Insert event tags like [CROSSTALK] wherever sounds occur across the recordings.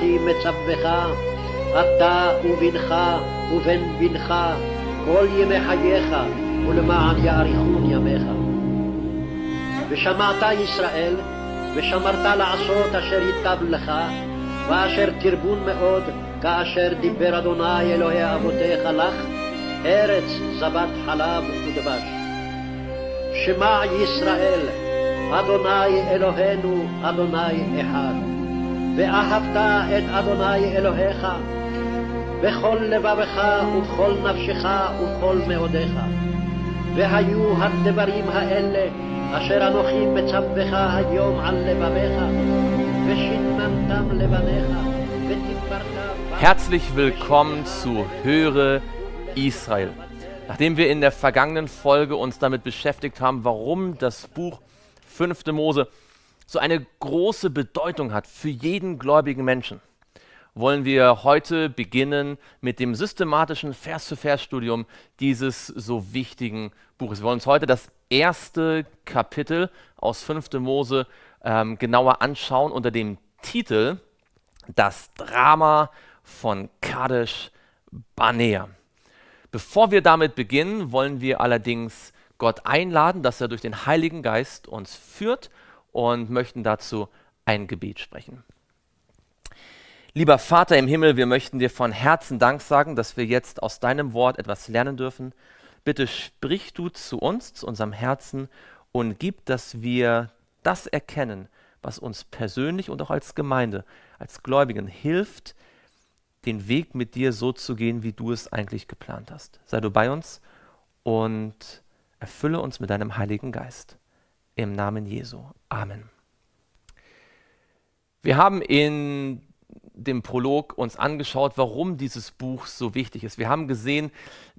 אנוכי מצווך, אתה ובנך ובן בנך, כל ימי חייך, ולמען יאריכון ימיך. ושמעת ישראל, ושמרת לעשות אשר ייטב לך, ואשר תרבון מאוד, כאשר דיבר אדוני אלוהי אבותיך לך, ארץ זבת חלב ודבש. שמע ישראל, אדוני אלוהינו, אדוני אחד. ואהבת את אדוני אלוהיך בכל לבבך ובכל נפשך ובכל מאודיך. והיו הדברים האלה אשר אנוכי מצווך היום על לבביך, ושיננתם לבניך, ותדברת... Herzlich willkommen zu Höre Israel. Nachdem wir in der vergangenen Folge uns damit beschäftigt haben, warum das Buch 5. Mose so eine große Bedeutung hat für jeden gläubigen Menschen, wollen wir heute beginnen mit dem systematischen Vers-zu-Vers-Studium dieses so wichtigen Buches. Wir wollen uns heute das erste Kapitel aus 5. Mose ähm, genauer anschauen unter dem Titel Das Drama von Kadesh Banea. Bevor wir damit beginnen, wollen wir allerdings Gott einladen, dass er durch den Heiligen Geist uns führt und möchten dazu ein Gebet sprechen. Lieber Vater im Himmel, wir möchten dir von Herzen Dank sagen, dass wir jetzt aus deinem Wort etwas lernen dürfen. Bitte sprich du zu uns, zu unserem Herzen und gib, dass wir das erkennen, was uns persönlich und auch als Gemeinde, als Gläubigen hilft, den Weg mit dir so zu gehen, wie du es eigentlich geplant hast. Sei du bei uns und erfülle uns mit deinem Heiligen Geist. Im Namen Jesu. Amen. Wir haben in dem Prolog uns angeschaut, warum dieses Buch so wichtig ist. Wir haben gesehen,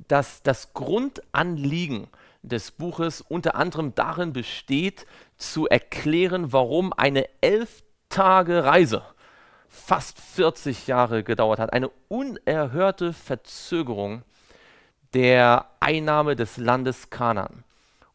dass das Grundanliegen des Buches unter anderem darin besteht, zu erklären, warum eine elf Tage Reise fast 40 Jahre gedauert hat. Eine unerhörte Verzögerung der Einnahme des Landes Kanan.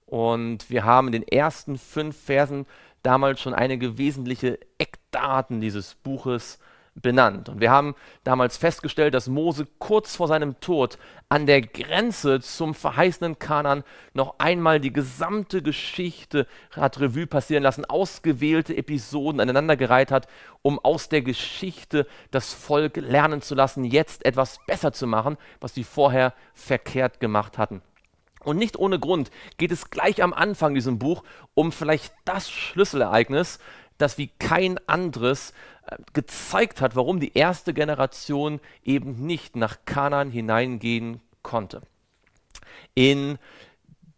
Und wir haben in den ersten fünf Versen damals schon einige wesentliche Eckdaten dieses Buches benannt. Und wir haben damals festgestellt, dass Mose kurz vor seinem Tod an der Grenze zum verheißenen Kanan noch einmal die gesamte Geschichte hat Revue passieren lassen, ausgewählte Episoden aneinandergereiht hat, um aus der Geschichte das Volk lernen zu lassen, jetzt etwas besser zu machen, was sie vorher verkehrt gemacht hatten. Und nicht ohne Grund geht es gleich am Anfang diesem Buch um vielleicht das Schlüsselereignis, das wie kein anderes äh, gezeigt hat, warum die erste Generation eben nicht nach Kanan hineingehen konnte. In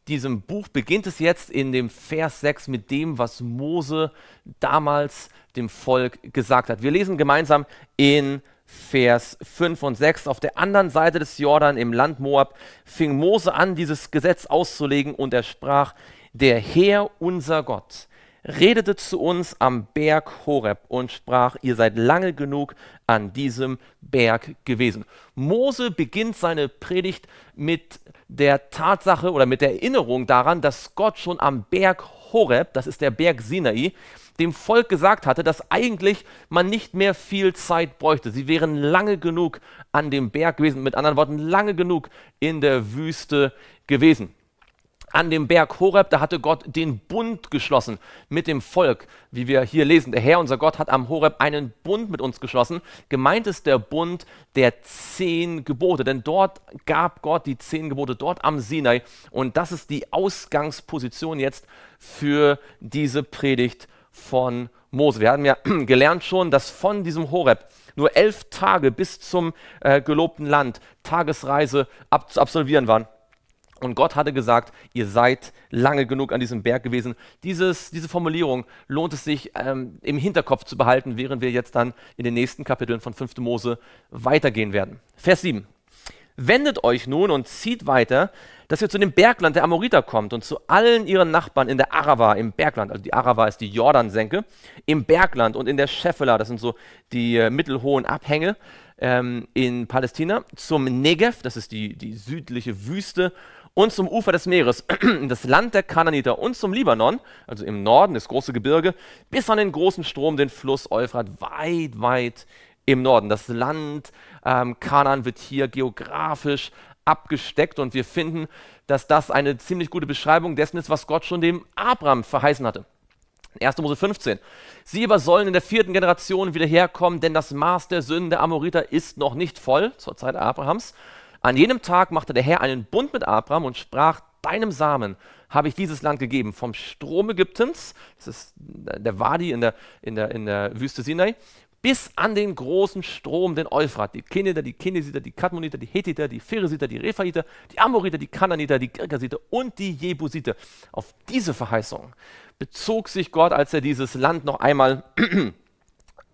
diesem Buch beginnt es jetzt in dem Vers 6 mit dem, was Mose damals dem Volk gesagt hat. Wir lesen gemeinsam in Vers 5 und 6. Auf der anderen Seite des Jordan im Land Moab fing Mose an, dieses Gesetz auszulegen und er sprach, der Herr unser Gott redete zu uns am Berg Horeb und sprach, ihr seid lange genug an diesem Berg gewesen. Mose beginnt seine Predigt mit der Tatsache oder mit der Erinnerung daran, dass Gott schon am Berg Horeb, das ist der Berg Sinai, dem Volk gesagt hatte, dass eigentlich man nicht mehr viel Zeit bräuchte. Sie wären lange genug an dem Berg gewesen, mit anderen Worten lange genug in der Wüste gewesen an dem Berg Horeb, da hatte Gott den Bund geschlossen mit dem Volk, wie wir hier lesen. Der Herr, unser Gott, hat am Horeb einen Bund mit uns geschlossen. Gemeint ist der Bund der zehn Gebote, denn dort gab Gott die zehn Gebote, dort am Sinai. Und das ist die Ausgangsposition jetzt für diese Predigt von Mose. Wir haben ja [CLEARS THROAT] gelernt schon, dass von diesem Horeb nur elf Tage bis zum äh, gelobten Land Tagesreise ab zu absolvieren waren. Und Gott hatte gesagt, ihr seid lange genug an diesem Berg gewesen. Dieses, diese Formulierung lohnt es sich ähm, im Hinterkopf zu behalten, während wir jetzt dann in den nächsten Kapiteln von 5. Mose weitergehen werden. Vers 7. Wendet euch nun und zieht weiter, dass ihr zu dem Bergland der Amoriter kommt und zu allen ihren Nachbarn in der Arava, im Bergland. Also die Arava ist die Jordansenke, im Bergland und in der Scheffela, das sind so die äh, mittelhohen Abhänge ähm, in Palästina, zum Negev, das ist die, die südliche Wüste und zum Ufer des Meeres, [CLEARS THROAT] das Land der Kananiter und zum Libanon, also im Norden, das große Gebirge, bis an den großen Strom, den Fluss Euphrat, weit, weit im Norden. Das Land ähm, Kanan wird hier geografisch abgesteckt und wir finden, dass das eine ziemlich gute Beschreibung dessen ist, was Gott schon dem Abraham verheißen hatte. 1. Mose 15. Sie aber sollen in der vierten Generation wiederherkommen, denn das Maß der Sünden der Amoriter ist noch nicht voll, zur Zeit Abrahams. An jenem Tag machte der Herr einen Bund mit Abraham und sprach, deinem Samen habe ich dieses Land gegeben, vom Strom Ägyptens, das ist der Wadi in der, in der, in der Wüste Sinai, bis an den großen Strom, den Euphrat. Die Keniter, die Kinesiter, die Kadmoniter, die Hethiter, die Pheresiter, die Rephaiter, die Amoriter, die Kananiter, die Girgasiter und die Jebusiter. Auf diese Verheißung bezog sich Gott, als er dieses Land noch einmal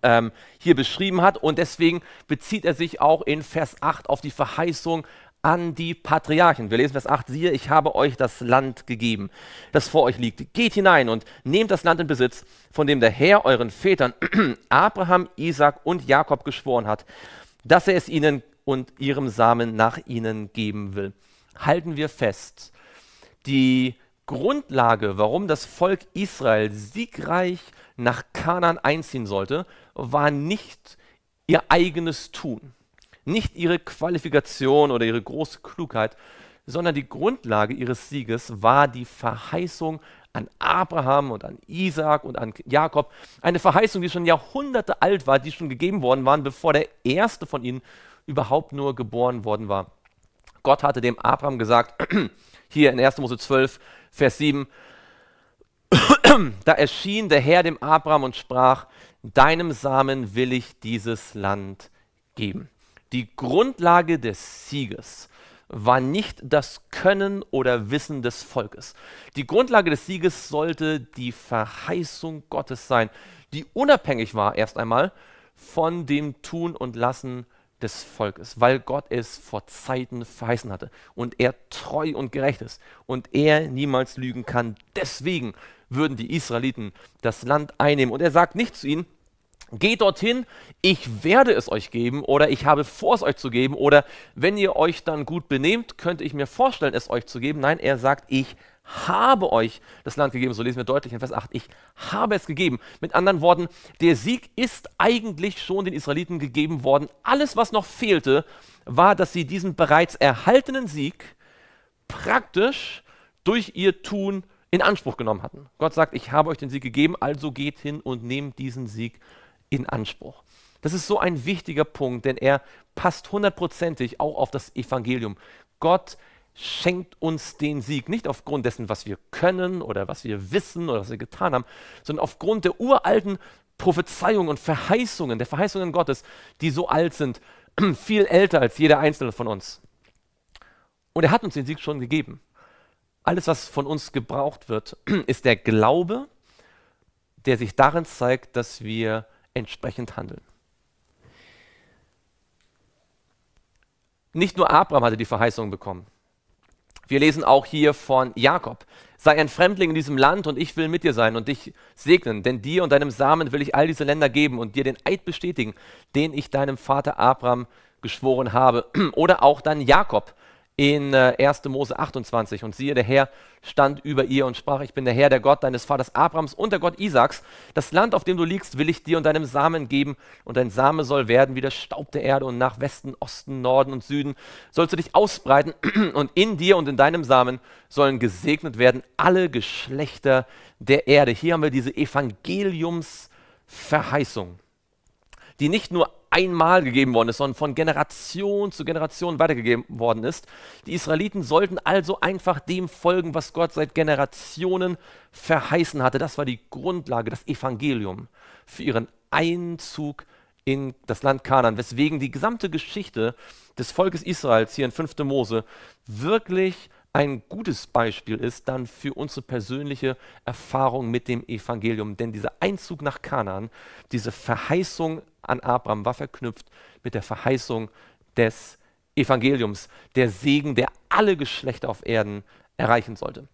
ähm, hier beschrieben hat. Und deswegen bezieht er sich auch in Vers 8 auf die Verheißung an die Patriarchen. Wir lesen Vers 8, siehe, ich habe euch das Land gegeben, das vor euch liegt. Geht hinein und nehmt das Land in Besitz, von dem der Herr euren Vätern [CLEARS THROAT] Abraham, Isaac und Jakob geschworen hat, dass er es ihnen und ihrem Samen nach ihnen geben will. Halten wir fest, die Grundlage, warum das Volk Israel siegreich nach Kanan einziehen sollte, war nicht ihr eigenes Tun, nicht ihre Qualifikation oder ihre große Klugheit, sondern die Grundlage ihres Sieges war die Verheißung an Abraham und an Isaak und an Jakob. Eine Verheißung, die schon Jahrhunderte alt war, die schon gegeben worden waren, bevor der erste von ihnen überhaupt nur geboren worden war. Gott hatte dem Abraham gesagt, [CLEARS THROAT] hier in 1. Mose 12, Vers 7, [CLEARS THROAT] da erschien der Herr dem Abraham und sprach, deinem Samen will ich dieses Land geben. Die Grundlage des Sieges war nicht das Können oder Wissen des Volkes. Die Grundlage des Sieges sollte die Verheißung Gottes sein, die unabhängig war erst einmal von dem Tun und Lassen des Volkes, weil Gott es vor Zeiten verheißen hatte und er treu und gerecht ist und er niemals lügen kann. Deswegen würden die Israeliten das Land einnehmen. Und er sagt nicht zu ihnen, Geht dorthin, ich werde es euch geben oder ich habe vor, es euch zu geben oder wenn ihr euch dann gut benehmt, könnte ich mir vorstellen, es euch zu geben. Nein, er sagt, ich habe euch das Land gegeben. So lesen wir deutlich in Vers 8, ich habe es gegeben. Mit anderen Worten, der Sieg ist eigentlich schon den Israeliten gegeben worden. Alles, was noch fehlte, war, dass sie diesen bereits erhaltenen Sieg praktisch durch ihr Tun in Anspruch genommen hatten. Gott sagt, ich habe euch den Sieg gegeben, also geht hin und nehmt diesen Sieg an in Anspruch. Das ist so ein wichtiger Punkt, denn er passt hundertprozentig auch auf das Evangelium. Gott schenkt uns den Sieg nicht aufgrund dessen, was wir können oder was wir wissen oder was wir getan haben, sondern aufgrund der uralten Prophezeiungen und Verheißungen, der Verheißungen Gottes, die so alt sind, [CLEARS THROAT] viel älter als jeder einzelne von uns. Und er hat uns den Sieg schon gegeben. Alles, was von uns gebraucht wird, [CLEARS THROAT] ist der Glaube, der sich darin zeigt, dass wir entsprechend handeln. Nicht nur Abraham hatte die Verheißung bekommen. Wir lesen auch hier von Jakob. Sei ein Fremdling in diesem Land und ich will mit dir sein und dich segnen, denn dir und deinem Samen will ich all diese Länder geben und dir den Eid bestätigen, den ich deinem Vater Abraham geschworen habe. [CLEARS THROAT] Oder auch dann Jakob in 1. Äh, Mose 28. Und siehe, der Herr stand über ihr und sprach, ich bin der Herr, der Gott deines Vaters Abrams und der Gott Isaaks. Das Land, auf dem du liegst, will ich dir und deinem Samen geben. Und dein Same soll werden wie der Staub der Erde und nach Westen, Osten, Norden und Süden sollst du dich ausbreiten. [CLEARS THROAT] Und in dir und in deinem Samen sollen gesegnet werden alle Geschlechter der Erde. Hier haben wir diese Evangeliumsverheißung, die nicht nur einmal gegeben worden ist, sondern von Generation zu Generation weitergegeben worden ist. Die Israeliten sollten also einfach dem folgen, was Gott seit Generationen verheißen hatte. Das war die Grundlage, das Evangelium für ihren Einzug in das Land Kanan, weswegen die gesamte Geschichte des Volkes Israels hier in 5. Mose wirklich ein gutes Beispiel ist dann für unsere persönliche Erfahrung mit dem Evangelium. Denn dieser Einzug nach Kanaan, diese Verheißung an Abraham war verknüpft mit der Verheißung des Evangeliums, der Segen, der alle Geschlechter auf Erden erreichen sollte.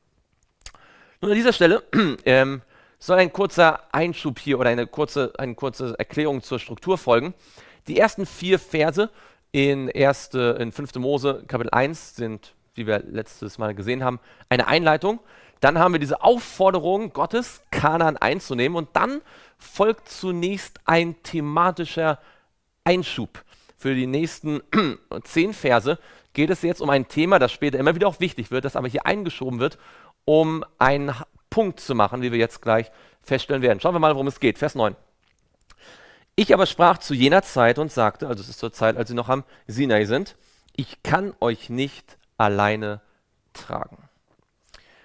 Nun an dieser Stelle [CLEARS THROAT] ähm, soll ein kurzer Einschub hier oder eine kurze, eine kurze Erklärung zur Struktur folgen. Die ersten vier Verse in, erste, in 5. Mose Kapitel 1 sind die wir letztes Mal gesehen haben, eine Einleitung. Dann haben wir diese Aufforderung Gottes, Kanan einzunehmen. Und dann folgt zunächst ein thematischer Einschub. Für die nächsten [CLEARS THROAT] zehn Verse geht es jetzt um ein Thema, das später immer wieder auch wichtig wird, das aber hier eingeschoben wird, um einen Punkt zu machen, wie wir jetzt gleich feststellen werden. Schauen wir mal, worum es geht. Vers 9. Ich aber sprach zu jener Zeit und sagte, also es ist zur Zeit, als sie noch am Sinai sind, ich kann euch nicht alleine tragen.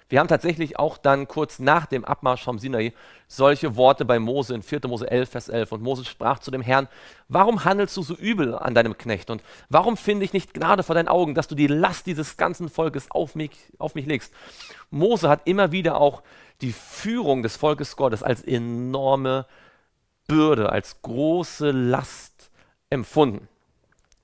Wir haben tatsächlich auch dann kurz nach dem Abmarsch vom Sinai solche Worte bei Mose in 4. Mose 11, Vers 11. Und Mose sprach zu dem Herrn, warum handelst du so übel an deinem Knecht? Und warum finde ich nicht Gnade vor deinen Augen, dass du die Last dieses ganzen Volkes auf mich, auf mich legst? Mose hat immer wieder auch die Führung des Volkes Gottes als enorme Bürde, als große Last empfunden.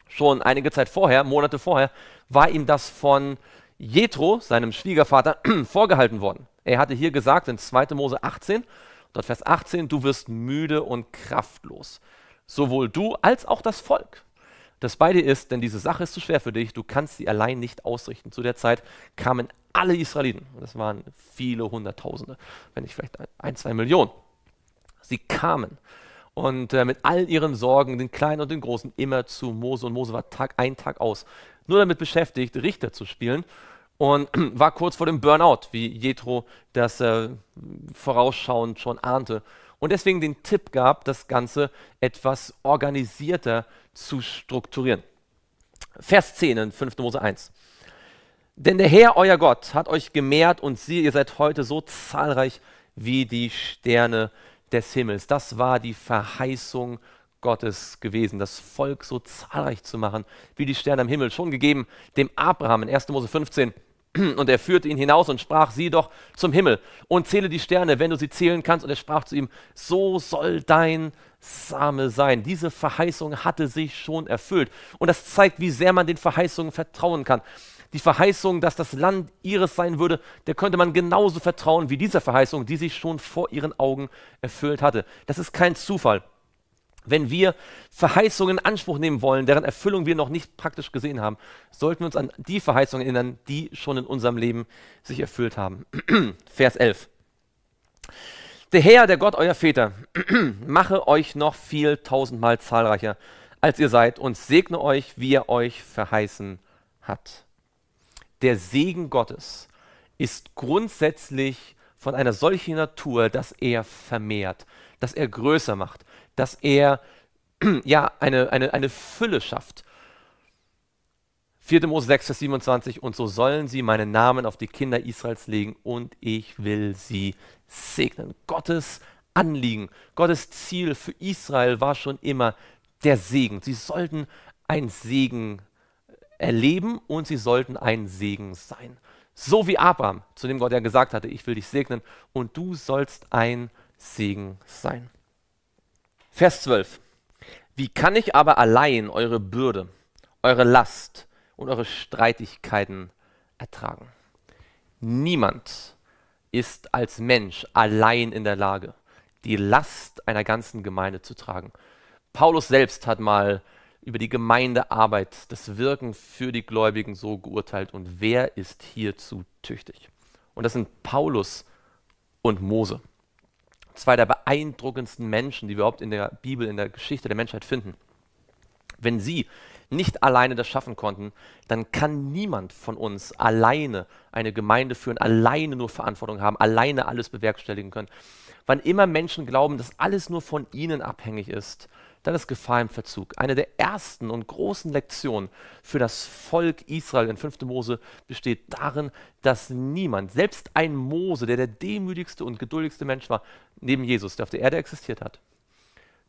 Schon einige Zeit vorher, Monate vorher, war ihm das von Jethro, seinem Schwiegervater, [CLEARS THROAT] vorgehalten worden. Er hatte hier gesagt in 2. Mose 18, dort Vers 18, du wirst müde und kraftlos. Sowohl du als auch das Volk. Das bei dir ist, denn diese Sache ist zu schwer für dich, du kannst sie allein nicht ausrichten. Zu der Zeit kamen alle Israeliten, das waren viele Hunderttausende, wenn nicht vielleicht ein, zwei Millionen. Sie kamen und äh, mit all ihren Sorgen, den kleinen und den großen, immer zu Mose. Und Mose war Tag ein, Tag aus nur damit beschäftigt, Richter zu spielen und [CLEARS THROAT] war kurz vor dem Burnout, wie Jethro das äh, vorausschauend schon ahnte. Und deswegen den Tipp gab, das Ganze etwas organisierter zu strukturieren. Vers 10 in 5. Mose 1. Denn der Herr, euer Gott, hat euch gemehrt und siehe, ihr seid heute so zahlreich wie die Sterne des Himmels. Das war die Verheißung Gottes gewesen, das Volk so zahlreich zu machen, wie die Sterne am Himmel, schon gegeben dem Abraham in 1. Mose 15. [CLEARS THROAT] Und er führte ihn hinaus und sprach, sieh doch zum Himmel und zähle die Sterne, wenn du sie zählen kannst. Und er sprach zu ihm, so soll dein Same sein. Diese Verheißung hatte sich schon erfüllt. Und das zeigt, wie sehr man den Verheißungen vertrauen kann die Verheißung, dass das Land ihres sein würde, der könnte man genauso vertrauen wie dieser Verheißung, die sich schon vor ihren Augen erfüllt hatte. Das ist kein Zufall. Wenn wir Verheißungen in Anspruch nehmen wollen, deren Erfüllung wir noch nicht praktisch gesehen haben, sollten wir uns an die Verheißungen erinnern, die schon in unserem Leben sich erfüllt haben. [CLEARS THROAT] Vers 11. Der Herr, der Gott euer Väter, [CLEARS THROAT] mache euch noch viel tausendmal zahlreicher, als ihr seid, und segne euch, wie er euch verheißen hat der Segen Gottes ist grundsätzlich von einer solchen Natur, dass er vermehrt, dass er größer macht, dass er [CLEARS THROAT] ja, eine, eine, eine Fülle schafft. 4. Mose 6, Vers 27, und so sollen sie meinen Namen auf die Kinder Israels legen und ich will sie segnen. Gottes Anliegen, Gottes Ziel für Israel war schon immer der Segen. Sie sollten ein Segen erleben und sie sollten ein Segen sein. So wie Abraham, zu dem Gott ja gesagt hatte, ich will dich segnen und du sollst ein Segen sein. Vers 12. Wie kann ich aber allein eure Bürde, eure Last und eure Streitigkeiten ertragen? Niemand ist als Mensch allein in der Lage, die Last einer ganzen Gemeinde zu tragen. Paulus selbst hat mal über die Gemeindearbeit, das Wirken für die Gläubigen so geurteilt und wer ist hierzu tüchtig? Und das sind Paulus und Mose. Zwei der beeindruckendsten Menschen, die wir überhaupt in der Bibel, in der Geschichte der Menschheit finden. Wenn sie nicht alleine das schaffen konnten, dann kann niemand von uns alleine eine Gemeinde führen, alleine nur Verantwortung haben, alleine alles bewerkstelligen können. Wann immer Menschen glauben, dass alles nur von ihnen abhängig ist, dann ist Gefahr im Verzug. Eine der ersten und großen Lektionen für das Volk Israel in 5. Mose besteht darin, dass niemand, selbst ein Mose, der der demütigste und geduldigste Mensch war, neben Jesus, der auf der Erde existiert hat,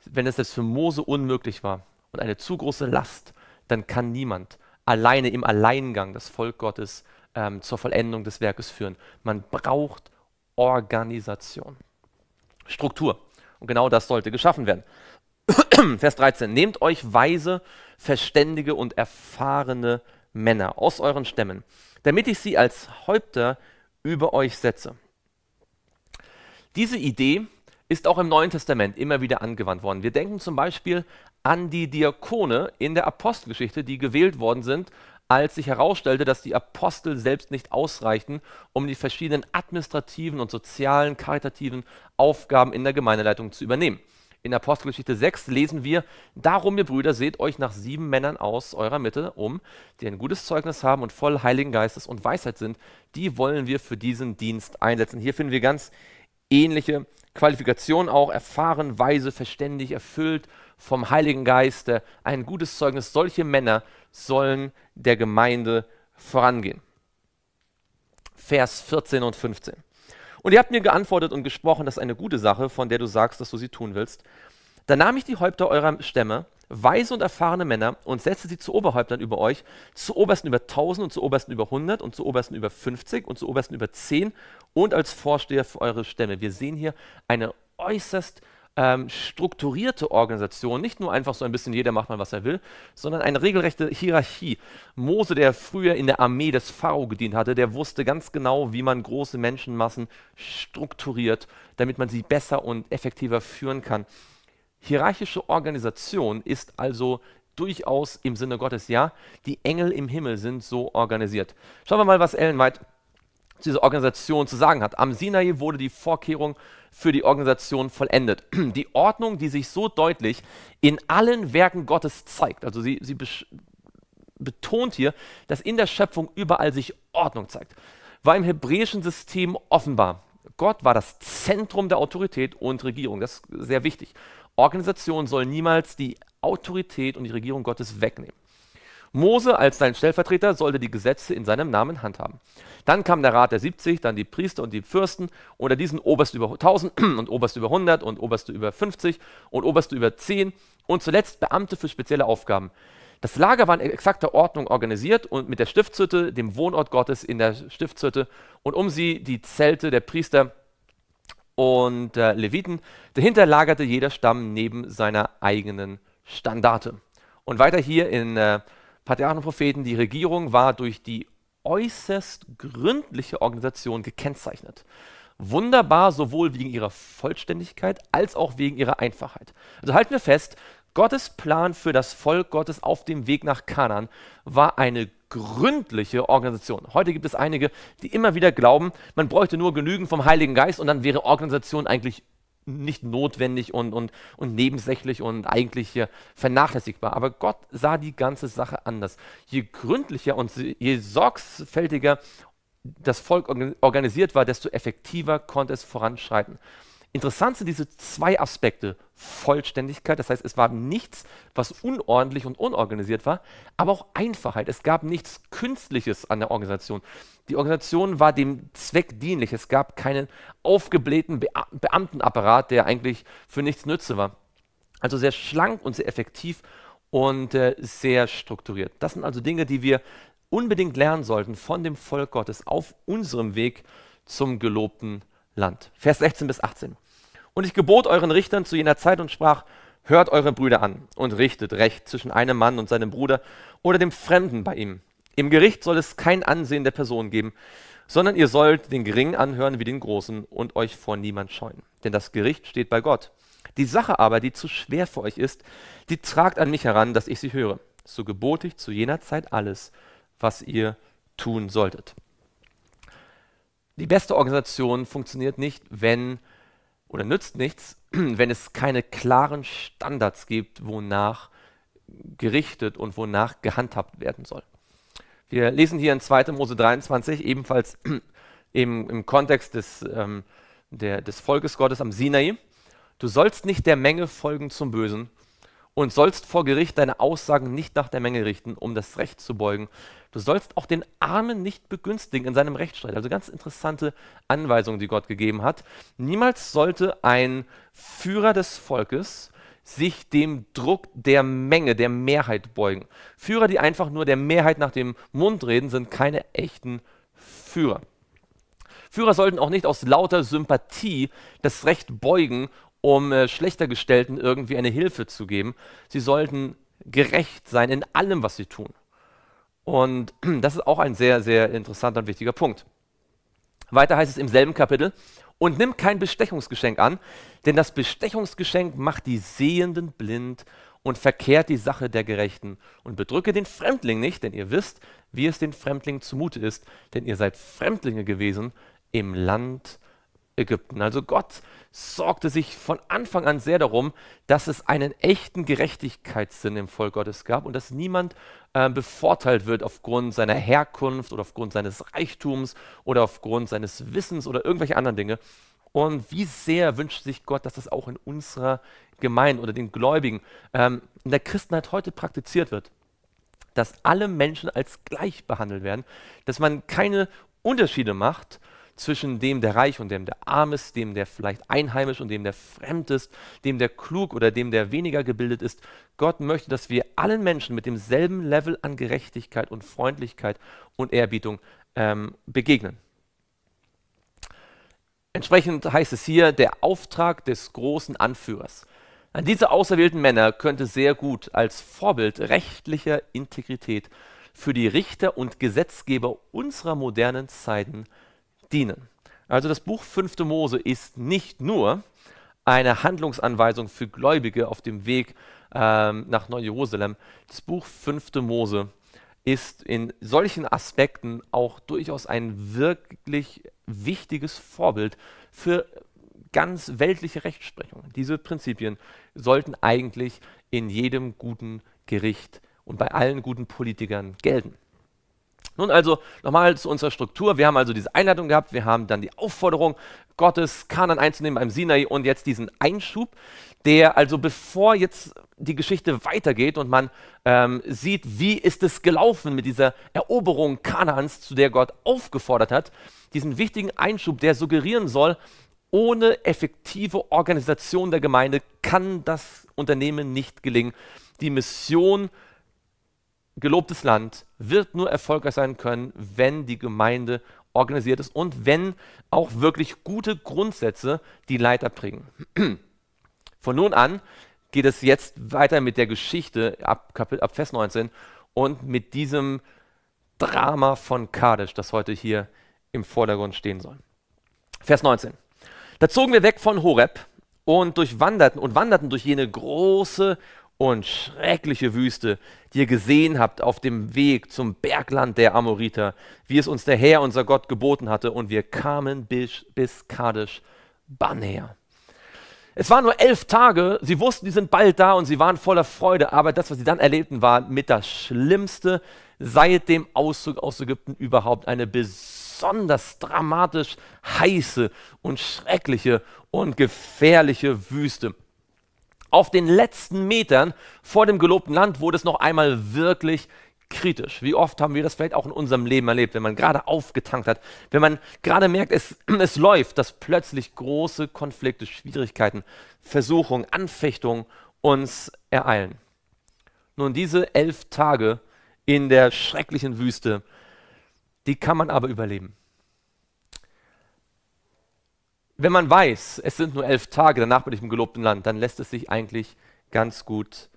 wenn es selbst für Mose unmöglich war und eine zu große Last, dann kann niemand alleine im Alleingang das Volk Gottes ähm, zur Vollendung des Werkes führen. Man braucht Organisation, Struktur. Und genau das sollte geschaffen werden. [CLEARS THROAT] Vers 13, nehmt euch weise, verständige und erfahrene Männer aus euren Stämmen, damit ich sie als Häupter über euch setze. Diese Idee ist auch im Neuen Testament immer wieder angewandt worden. Wir denken zum Beispiel an die Diakone in der Apostelgeschichte, die gewählt worden sind, als sich herausstellte, dass die Apostel selbst nicht ausreichten, um die verschiedenen administrativen und sozialen, karitativen Aufgaben in der Gemeindeleitung zu übernehmen. In Apostelgeschichte 6 lesen wir, darum, ihr Brüder, seht euch nach sieben Männern aus eurer Mitte um, die ein gutes Zeugnis haben und voll Heiligen Geistes und Weisheit sind. Die wollen wir für diesen Dienst einsetzen. Hier finden wir ganz ähnliche Qualifikationen auch, erfahren, weise, verständig, erfüllt vom Heiligen Geiste, ein gutes Zeugnis. Solche Männer sollen der Gemeinde vorangehen. Vers 14 und 15. Und ihr habt mir geantwortet und gesprochen, das ist eine gute Sache, von der du sagst, dass du sie tun willst. Da nahm ich die Häupter eurer Stämme, weise und erfahrene Männer, und setzte sie zu Oberhäuptern über euch, zu Obersten über 1000 und zu Obersten über 100 und zu Obersten über 50 und zu Obersten über 10 und als Vorsteher für eure Stämme. Wir sehen hier eine äußerst ähm, strukturierte Organisation, nicht nur einfach so ein bisschen jeder macht mal, was er will, sondern eine regelrechte Hierarchie. Mose, der früher in der Armee des Pharao gedient hatte, der wusste ganz genau, wie man große Menschenmassen strukturiert, damit man sie besser und effektiver führen kann. Hierarchische Organisation ist also durchaus im Sinne Gottes, ja, die Engel im Himmel sind so organisiert. Schauen wir mal, was Ellen White dieser Organisation zu sagen hat. Am Sinai wurde die Vorkehrung für die Organisation vollendet. [CLEARS THROAT] Die Ordnung, die sich so deutlich in allen Werken Gottes zeigt. Also sie, sie betont hier, dass in der Schöpfung überall sich Ordnung zeigt. War im hebräischen System offenbar. Gott war das Zentrum der Autorität und Regierung. Das ist sehr wichtig. Organisation soll niemals die Autorität und die Regierung Gottes wegnehmen. Mose als sein Stellvertreter sollte die Gesetze in seinem Namen handhaben. Dann kam der Rat der 70, dann die Priester und die Fürsten, unter diesen Oberste über 1000 [CLEARS THROAT] und Oberste über 100 und Oberste über 50 und Oberste über 10 und zuletzt Beamte für spezielle Aufgaben. Das Lager war in exakter Ordnung organisiert und mit der Stiftshütte, dem Wohnort Gottes in der Stiftshütte und um sie die Zelte der Priester und äh, Leviten. Dahinter lagerte jeder Stamm neben seiner eigenen Standarte. Und weiter hier in äh, Patriarchen und Propheten, die Regierung war durch die äußerst gründliche Organisation gekennzeichnet. Wunderbar sowohl wegen ihrer Vollständigkeit als auch wegen ihrer Einfachheit. Also halten wir fest, Gottes Plan für das Volk Gottes auf dem Weg nach Kanan war eine gründliche Organisation. Heute gibt es einige, die immer wieder glauben, man bräuchte nur genügend vom Heiligen Geist und dann wäre Organisation eigentlich nicht notwendig und, und, und nebensächlich und eigentlich hier vernachlässigbar. Aber Gott sah die ganze Sache anders. Je gründlicher und je sorgfältiger das Volk organisiert war, desto effektiver konnte es voranschreiten. Interessant sind diese zwei Aspekte. Vollständigkeit, das heißt, es war nichts, was unordentlich und unorganisiert war, aber auch Einfachheit. Es gab nichts Künstliches an der Organisation. Die Organisation war dem Zweck dienlich. Es gab keinen aufgeblähten Be Beamtenapparat, der eigentlich für nichts nütze war. Also sehr schlank und sehr effektiv und äh, sehr strukturiert. Das sind also Dinge, die wir unbedingt lernen sollten von dem Volk Gottes auf unserem Weg zum gelobten Land. Vers 16 bis 18. Und ich gebot euren Richtern zu jener Zeit und sprach, hört eure Brüder an und richtet Recht zwischen einem Mann und seinem Bruder oder dem Fremden bei ihm. Im Gericht soll es kein Ansehen der Person geben, sondern ihr sollt den Geringen anhören wie den Großen und euch vor niemand scheuen. Denn das Gericht steht bei Gott. Die Sache aber, die zu schwer für euch ist, die tragt an mich heran, dass ich sie höre. So gebot ich zu jener Zeit alles, was ihr tun solltet. Die beste Organisation funktioniert nicht, wenn oder nützt nichts, [CLEARS THROAT] wenn es keine klaren Standards gibt, wonach gerichtet und wonach gehandhabt werden soll. Wir lesen hier in 2. Mose 23, ebenfalls [CLEARS THROAT] im, im Kontext des, ähm, der, des Volkes Gottes am Sinai, du sollst nicht der Menge folgen zum Bösen, und sollst vor Gericht deine Aussagen nicht nach der Menge richten, um das Recht zu beugen. Du sollst auch den Armen nicht begünstigen in seinem Rechtsstreit. Also ganz interessante Anweisungen, die Gott gegeben hat. Niemals sollte ein Führer des Volkes sich dem Druck der Menge, der Mehrheit beugen. Führer, die einfach nur der Mehrheit nach dem Mund reden, sind keine echten Führer. Führer sollten auch nicht aus lauter Sympathie das Recht beugen um äh, schlechter gestellten irgendwie eine Hilfe zu geben. Sie sollten gerecht sein in allem, was sie tun. Und [CLEARS THROAT] das ist auch ein sehr, sehr interessanter und wichtiger Punkt. Weiter heißt es im selben Kapitel, und nimm kein Bestechungsgeschenk an, denn das Bestechungsgeschenk macht die Sehenden blind und verkehrt die Sache der Gerechten. Und bedrücke den Fremdling nicht, denn ihr wisst, wie es den Fremdlingen zumute ist, denn ihr seid Fremdlinge gewesen im Land Ägypten. Also Gott sorgte sich von Anfang an sehr darum, dass es einen echten Gerechtigkeitssinn im Volk Gottes gab und dass niemand äh, bevorteilt wird aufgrund seiner Herkunft oder aufgrund seines Reichtums oder aufgrund seines Wissens oder irgendwelche anderen Dinge. Und wie sehr wünscht sich Gott, dass das auch in unserer Gemeinde oder den Gläubigen ähm, in der Christenheit heute praktiziert wird. Dass alle Menschen als gleich behandelt werden, dass man keine Unterschiede macht zwischen dem, der reich und dem, der arm ist, dem, der vielleicht einheimisch und dem, der fremd ist, dem, der klug oder dem, der weniger gebildet ist. Gott möchte, dass wir allen Menschen mit demselben Level an Gerechtigkeit und Freundlichkeit und Ehrbietung ähm, begegnen. Entsprechend heißt es hier der Auftrag des großen Anführers. An diese auserwählten Männer könnte sehr gut als Vorbild rechtlicher Integrität für die Richter und Gesetzgeber unserer modernen Zeiten dienen. Also das Buch 5. Mose ist nicht nur eine Handlungsanweisung für Gläubige auf dem Weg ähm, nach Neu-Jerusalem. Das Buch 5. Mose ist in solchen Aspekten auch durchaus ein wirklich wichtiges Vorbild für ganz weltliche Rechtsprechung. Diese Prinzipien sollten eigentlich in jedem guten Gericht und bei allen guten Politikern gelten. Nun also nochmal zu unserer Struktur. Wir haben also diese Einleitung gehabt, wir haben dann die Aufforderung Gottes, Kanan einzunehmen beim Sinai und jetzt diesen Einschub, der also bevor jetzt die Geschichte weitergeht und man ähm, sieht, wie ist es gelaufen mit dieser Eroberung Kanans, zu der Gott aufgefordert hat, diesen wichtigen Einschub, der suggerieren soll, ohne effektive Organisation der Gemeinde kann das Unternehmen nicht gelingen. Die Mission gelobtes Land wird nur erfolgreich sein können, wenn die Gemeinde organisiert ist und wenn auch wirklich gute Grundsätze die Leiter prägen. [CLEARS THROAT] Von nun an geht es jetzt weiter mit der Geschichte ab, Kapitel, ab Vers 19 und mit diesem Drama von Kadesh, das heute hier im Vordergrund stehen soll. Vers 19. Da zogen wir weg von Horeb und durchwanderten und wanderten durch jene große und schreckliche Wüste, die ihr gesehen habt auf dem Weg zum Bergland der Amoriter, wie es uns der Herr, unser Gott, geboten hatte, und wir kamen bis, bis Kadesh Barnea. Es waren nur elf Tage, sie wussten, die sind bald da und sie waren voller Freude, aber das, was sie dann erlebten, war mit das Schlimmste seit dem Auszug aus Ägypten überhaupt. Eine besonders dramatisch heiße und schreckliche und gefährliche Wüste auf den letzten Metern vor dem gelobten Land wurde es noch einmal wirklich kritisch. Wie oft haben wir das vielleicht auch in unserem Leben erlebt, wenn man gerade aufgetankt hat, wenn man gerade merkt, es, [CLEARS THROAT] es läuft, dass plötzlich große Konflikte, Schwierigkeiten, Versuchungen, Anfechtungen uns ereilen. Nun, diese elf Tage in der schrecklichen Wüste, die kann man aber überleben wenn man weiß, es sind nur elf Tage, danach bin ich im gelobten Land, dann lässt es sich eigentlich ganz gut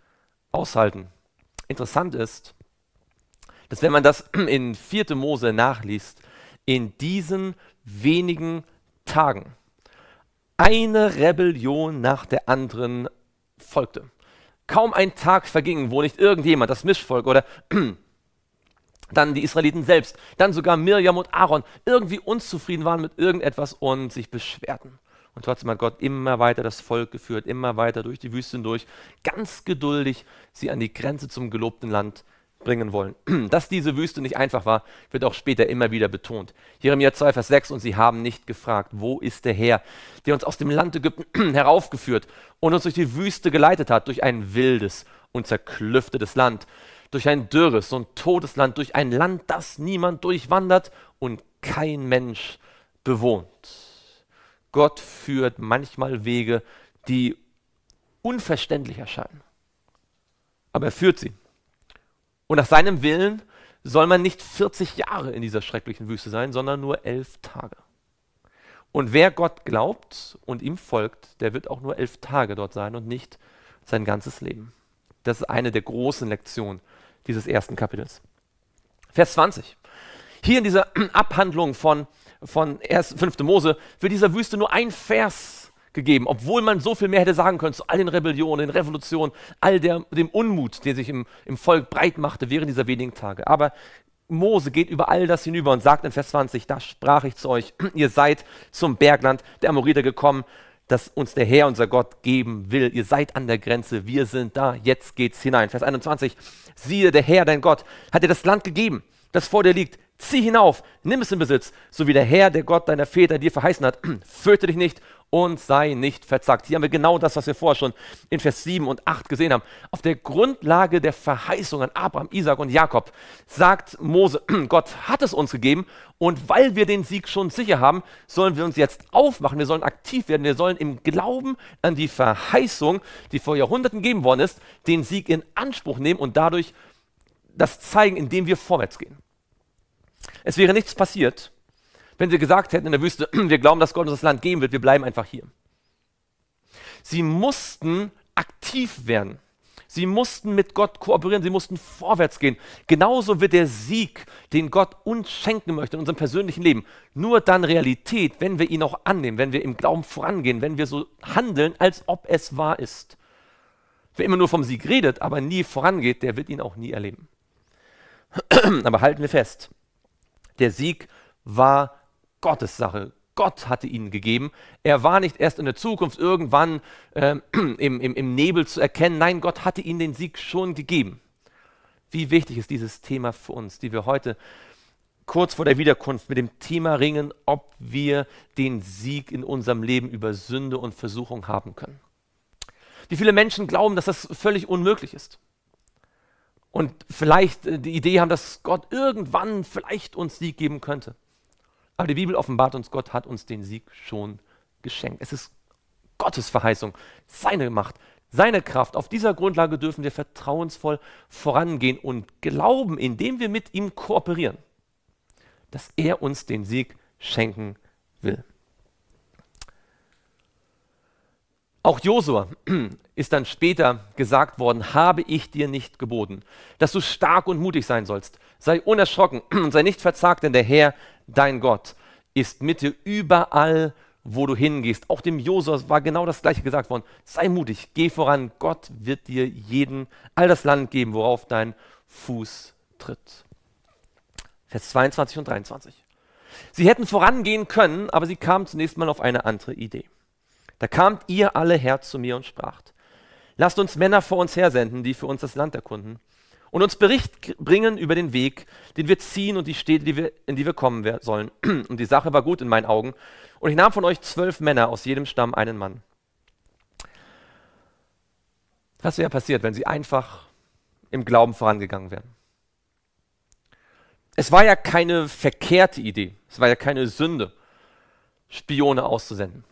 aushalten. Interessant ist, dass wenn man das [CLEARS THROAT] in 4. Mose nachliest, in diesen wenigen Tagen eine Rebellion nach der anderen folgte. Kaum ein Tag verging, wo nicht irgendjemand, das Mischvolk oder [CLEARS THROAT] dann die Israeliten selbst, dann sogar Mirjam und Aaron irgendwie unzufrieden waren mit irgendetwas und sich beschwerten. Und trotzdem hat Gott immer weiter das Volk geführt, immer weiter durch die Wüste durch, ganz geduldig sie an die Grenze zum gelobten Land bringen wollen. [CLEARS THROAT] Dass diese Wüste nicht einfach war, wird auch später immer wieder betont. Jeremia 2, Vers 6, und sie haben nicht gefragt, wo ist der Herr, der uns aus dem Land Ägypten [CLEARS THROAT] heraufgeführt und uns durch die Wüste geleitet hat, durch ein wildes und zerklüftetes Land durch ein dürres und totes Land, durch ein Land, das niemand durchwandert und kein Mensch bewohnt. Gott führt manchmal Wege, die unverständlich erscheinen. Aber er führt sie. Und nach seinem Willen soll man nicht 40 Jahre in dieser schrecklichen Wüste sein, sondern nur elf Tage. Und wer Gott glaubt und ihm folgt, der wird auch nur elf Tage dort sein und nicht sein ganzes Leben. Das ist eine der großen Lektionen, dieses ersten Kapitels. Vers 20. Hier in dieser [CLEARS THROAT] Abhandlung von, von 5. Mose wird dieser Wüste nur ein Vers gegeben, obwohl man so viel mehr hätte sagen können zu all den Rebellionen, den Revolutionen, all der, dem Unmut, der sich im, im Volk breit machte während dieser wenigen Tage. Aber Mose geht über all das hinüber und sagt in Vers 20, da sprach ich zu euch, [CLEARS THROAT] ihr seid zum Bergland der Amoriter gekommen das uns der Herr, unser Gott, geben will. Ihr seid an der Grenze, wir sind da, jetzt geht's hinein. Vers 21, siehe, der Herr, dein Gott, hat dir das Land gegeben, das vor dir liegt. Zieh hinauf, nimm es in Besitz, so wie der Herr, der Gott deiner Väter dir verheißen hat. [CLEARS THROAT] Fürchte dich nicht und sei nicht verzagt. Hier haben wir genau das, was wir vorher schon in Vers 7 und 8 gesehen haben. Auf der Grundlage der Verheißung an Abraham, Isaac und Jakob sagt Mose, [CLEARS THROAT] Gott hat es uns gegeben und weil wir den Sieg schon sicher haben, sollen wir uns jetzt aufmachen, wir sollen aktiv werden, wir sollen im Glauben an die Verheißung, die vor Jahrhunderten gegeben worden ist, den Sieg in Anspruch nehmen und dadurch das zeigen, indem wir vorwärts gehen. Es wäre nichts passiert, wenn sie gesagt hätten in der Wüste, [CLEARS THROAT] wir glauben, dass Gott uns das Land geben wird, wir bleiben einfach hier. Sie mussten aktiv werden. Sie mussten mit Gott kooperieren, sie mussten vorwärts gehen. Genauso wird der Sieg, den Gott uns schenken möchte in unserem persönlichen Leben, nur dann Realität, wenn wir ihn auch annehmen, wenn wir im Glauben vorangehen, wenn wir so handeln, als ob es wahr ist. Wer immer nur vom Sieg redet, aber nie vorangeht, der wird ihn auch nie erleben. [CLEARS THROAT] Aber halten wir fest, der Sieg war Gottes Sache. Gott hatte ihn gegeben. Er war nicht erst in der Zukunft irgendwann äh, [CLEARS THROAT] im, im, im Nebel zu erkennen. Nein, Gott hatte ihnen den Sieg schon gegeben. Wie wichtig ist dieses Thema für uns, die wir heute kurz vor der Wiederkunft mit dem Thema ringen, ob wir den Sieg in unserem Leben über Sünde und Versuchung haben können. Wie viele Menschen glauben, dass das völlig unmöglich ist. Und vielleicht äh, die Idee haben, dass Gott irgendwann vielleicht uns Sieg geben könnte. Aber die Bibel offenbart uns, Gott hat uns den Sieg schon geschenkt. Es ist Gottes Verheißung, seine Macht, seine Kraft. Auf dieser Grundlage dürfen wir vertrauensvoll vorangehen und glauben, indem wir mit ihm kooperieren, dass er uns den Sieg schenken will. Auch Josua [CLEARS THROAT] ist dann später gesagt worden, habe ich dir nicht geboten, dass du stark und mutig sein sollst. Sei unerschrocken [CLEARS THROAT] und sei nicht verzagt, denn der Herr, dein Gott, ist mit dir überall, wo du hingehst. Auch dem Josua war genau das gleiche gesagt worden. Sei mutig, geh voran, Gott wird dir jeden, all das Land geben, worauf dein Fuß tritt. Vers 22 und 23. Sie hätten vorangehen können, aber sie kamen zunächst mal auf eine andere Idee. Da kamt ihr alle her zu mir und spracht, lasst uns Männer vor uns hersenden, die für uns das Land erkunden und uns Bericht bringen über den Weg, den wir ziehen und die Städte, die wir, in die wir kommen sollen. [CLEARS THROAT] Und die Sache war gut in meinen Augen. Und ich nahm von euch zwölf Männer aus jedem Stamm einen Mann. Was wäre passiert, wenn sie einfach im Glauben vorangegangen wären? Es war ja keine verkehrte Idee, es war ja keine Sünde, Spione auszusenden.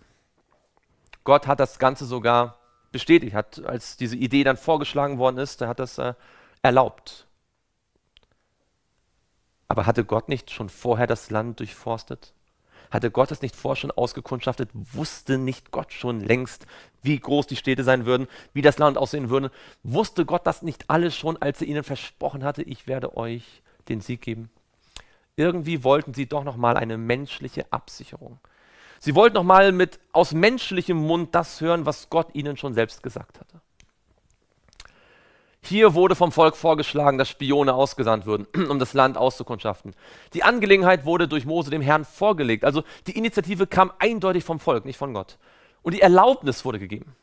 Gott hat das Ganze sogar bestätigt, hat, als diese Idee dann vorgeschlagen worden ist, er hat das äh, erlaubt. Aber hatte Gott nicht schon vorher das Land durchforstet? Hatte Gott es nicht vorher schon ausgekundschaftet? Wusste nicht Gott schon längst, wie groß die Städte sein würden, wie das Land aussehen würde? Wusste Gott das nicht alles schon, als er ihnen versprochen hatte, ich werde euch den Sieg geben? Irgendwie wollten sie doch nochmal eine menschliche Absicherung. Sie wollten nochmal mit aus menschlichem Mund das hören, was Gott ihnen schon selbst gesagt hatte. Hier wurde vom Volk vorgeschlagen, dass Spione ausgesandt würden, [CLEARS THROAT] um das Land auszukundschaften. Die Angelegenheit wurde durch Mose dem Herrn vorgelegt. Also die Initiative kam eindeutig vom Volk, nicht von Gott. Und die Erlaubnis wurde gegeben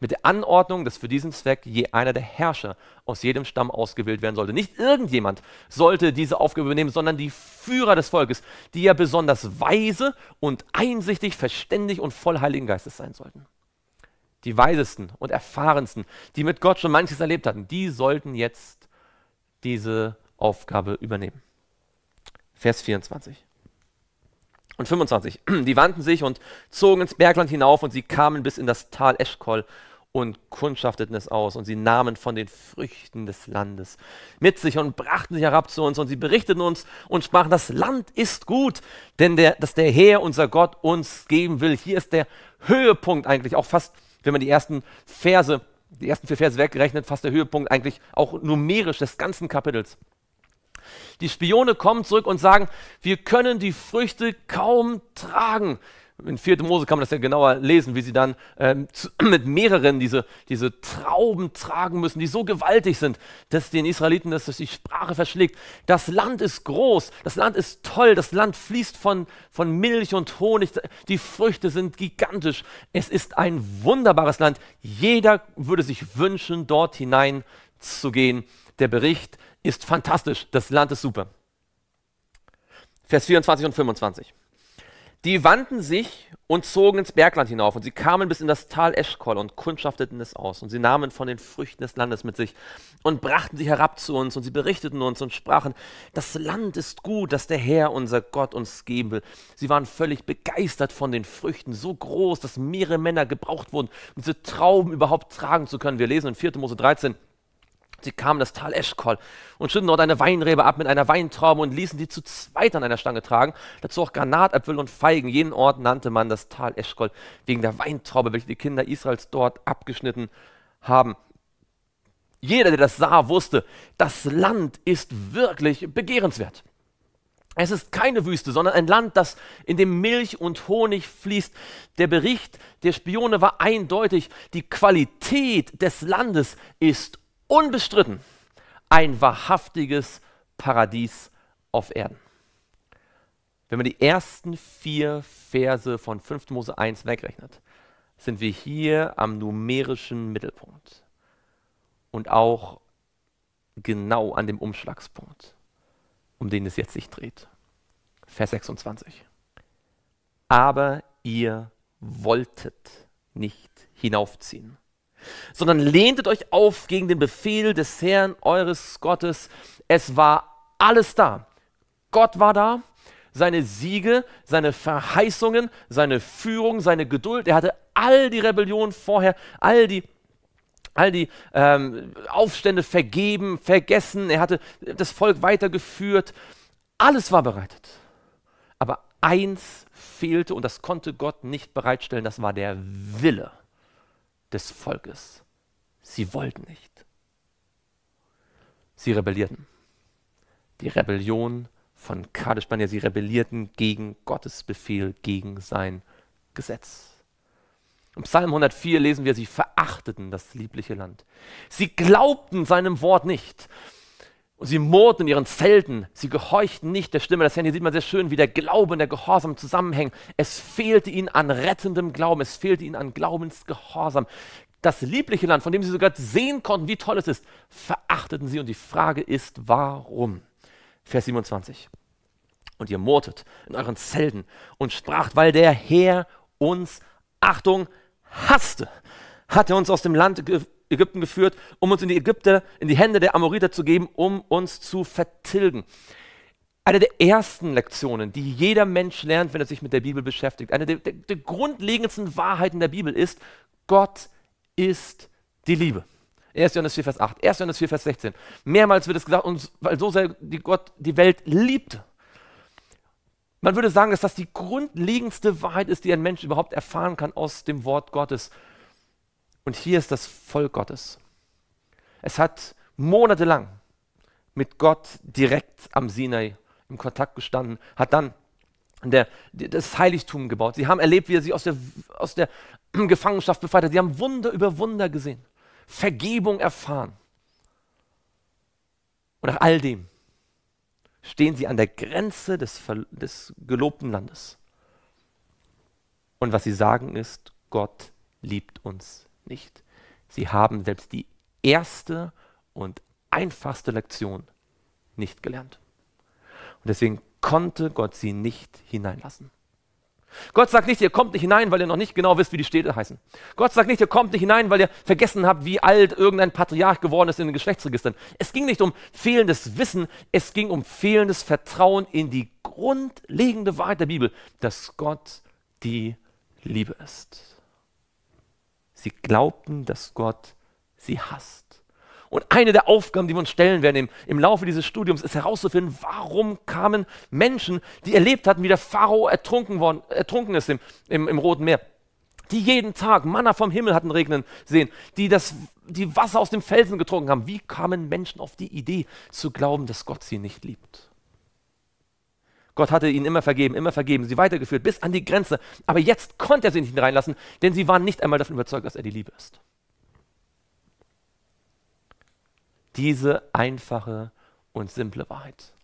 mit der Anordnung, dass für diesen Zweck je einer der Herrscher aus jedem Stamm ausgewählt werden sollte. Nicht irgendjemand sollte diese Aufgabe übernehmen, sondern die Führer des Volkes, die ja besonders weise und einsichtig, verständig und voll Heiligen Geistes sein sollten. Die Weisesten und Erfahrensten, die mit Gott schon manches erlebt hatten, die sollten jetzt diese Aufgabe übernehmen. Vers 24 und 25. Die wandten sich und zogen ins Bergland hinauf und sie kamen bis in das Tal Eschkol und kundschafteten es aus, und sie nahmen von den Früchten des Landes mit sich und brachten sie herab zu uns, und sie berichteten uns und sprachen, das Land ist gut, denn der, dass der Herr, unser Gott, uns geben will. Hier ist der Höhepunkt eigentlich, auch fast, wenn man die ersten Verse, die ersten vier Verse weggerechnet, fast der Höhepunkt eigentlich auch numerisch des ganzen Kapitels. Die Spione kommen zurück und sagen, wir können die Früchte kaum tragen in 4. Mose kann man das ja genauer lesen, wie sie dann ähm, zu, [CLEARS THROAT] mit mehreren diese, diese Trauben tragen müssen, die so gewaltig sind, dass den Israeliten dass das die Sprache verschlägt. Das Land ist groß, das Land ist toll, das Land fließt von, von Milch und Honig, die Früchte sind gigantisch. Es ist ein wunderbares Land. Jeder würde sich wünschen, dort hinein zu gehen. Der Bericht ist fantastisch, das Land ist super. Vers 24 und 25. Die wandten sich und zogen ins Bergland hinauf, und sie kamen bis in das Tal Eschkol und kundschafteten es aus, und sie nahmen von den Früchten des Landes mit sich und brachten sie herab zu uns, und sie berichteten uns und sprachen, das Land ist gut, das der Herr, unser Gott, uns geben will. Sie waren völlig begeistert von den Früchten, so groß, dass mehrere Männer gebraucht wurden, um diese Trauben überhaupt tragen zu können. Wir lesen in 4. Mose 13, Sie kamen das Tal Eschkol und schüttelten dort eine Weinrebe ab mit einer Weintraube und ließen sie zu zweit an einer Stange tragen. Dazu auch Granatäpfel und Feigen. Jenen Ort nannte man das Tal Eschkol wegen der Weintraube, welche die Kinder Israels dort abgeschnitten haben. Jeder, der das sah, wusste, das Land ist wirklich begehrenswert. Es ist keine Wüste, sondern ein Land, das in dem Milch und Honig fließt. Der Bericht der Spione war eindeutig. Die Qualität des Landes ist unbestritten ein wahrhaftiges Paradies auf Erden. Wenn man die ersten vier Verse von 5. Mose 1 wegrechnet, sind wir hier am numerischen Mittelpunkt und auch genau an dem Umschlagspunkt, um den es jetzt sich dreht. Vers 26. Aber ihr wolltet nicht hinaufziehen sondern lehntet euch auf gegen den Befehl des Herrn eures Gottes. Es war alles da. Gott war da, seine Siege, seine Verheißungen, seine Führung, seine Geduld. Er hatte all die Rebellionen vorher, all die all die ähm, Aufstände vergeben, vergessen. Er hatte das Volk weitergeführt. Alles war bereitet. Aber eins fehlte und das konnte Gott nicht bereitstellen, das war der Wille des Volkes. Sie wollten nicht. Sie rebellierten. Die Rebellion von Kadespania, sie rebellierten gegen Gottes Befehl, gegen sein Gesetz. Im Psalm 104 lesen wir, sie verachteten das liebliche Land. Sie glaubten seinem Wort nicht. Und sie murrten in ihren Zelten, sie gehorchten nicht der Stimme des Herrn. Hier sieht man sehr schön, wie der Glaube und der Gehorsam zusammenhängen. Es fehlte ihnen an rettendem Glauben, es fehlte ihnen an Glaubensgehorsam. Das liebliche Land, von dem sie sogar sehen konnten, wie toll es ist, verachteten sie. Und die Frage ist, warum? Vers 27. Und ihr murrtet in euren Zelten und spracht, weil der Herr uns, Achtung, hasste, hat er uns aus dem Land Ägypten geführt, um uns in die Ägypter, in die Hände der Amoriter zu geben, um uns zu vertilgen. Eine der ersten Lektionen, die jeder Mensch lernt, wenn er sich mit der Bibel beschäftigt, eine der, der, der grundlegendsten Wahrheiten der Bibel ist, Gott ist die Liebe. 1. Johannes 4, Vers 8, 1. Johannes 4, Vers 16. Mehrmals wird es gesagt, und weil so sehr die Gott die Welt liebte. Man würde sagen, dass das die grundlegendste Wahrheit ist, die ein Mensch überhaupt erfahren kann aus dem Wort Gottes. Und hier ist das Volk Gottes. Es hat monatelang mit Gott direkt am Sinai im Kontakt gestanden, hat dann der, das Heiligtum gebaut. Sie haben erlebt, wie er sie aus der, aus der [CLEARS THROAT] Gefangenschaft befreit hat. Sie haben Wunder über Wunder gesehen, Vergebung erfahren. Und nach all dem stehen sie an der Grenze des, des gelobten Landes. Und was sie sagen ist, Gott liebt uns nicht. Sie haben selbst die erste und einfachste Lektion nicht gelernt. Und deswegen konnte Gott sie nicht hineinlassen. Gott sagt nicht, ihr kommt nicht hinein, weil ihr noch nicht genau wisst, wie die Städte heißen. Gott sagt nicht, ihr kommt nicht hinein, weil ihr vergessen habt, wie alt irgendein Patriarch geworden ist in den Geschlechtsregistern. Es ging nicht um fehlendes Wissen, es ging um fehlendes Vertrauen in die grundlegende Wahrheit der Bibel, dass Gott die Liebe ist. Sie glaubten, dass Gott sie hasst. Und eine der Aufgaben, die wir uns stellen werden im, im Laufe dieses Studiums, ist herauszufinden, warum kamen Menschen, die erlebt hatten, wie der Pharao ertrunken, worden, ertrunken ist im, im, im Roten Meer, die jeden Tag Manna vom Himmel hatten regnen sehen, die das die Wasser aus dem Felsen getrunken haben. Wie kamen Menschen auf die Idee zu glauben, dass Gott sie nicht liebt? Gott hatte ihnen immer vergeben, immer vergeben, sie weitergeführt bis an die Grenze. Aber jetzt konnte er sie nicht hineinlassen, denn sie waren nicht einmal davon überzeugt, dass er die Liebe ist. Diese einfache und simple Wahrheit,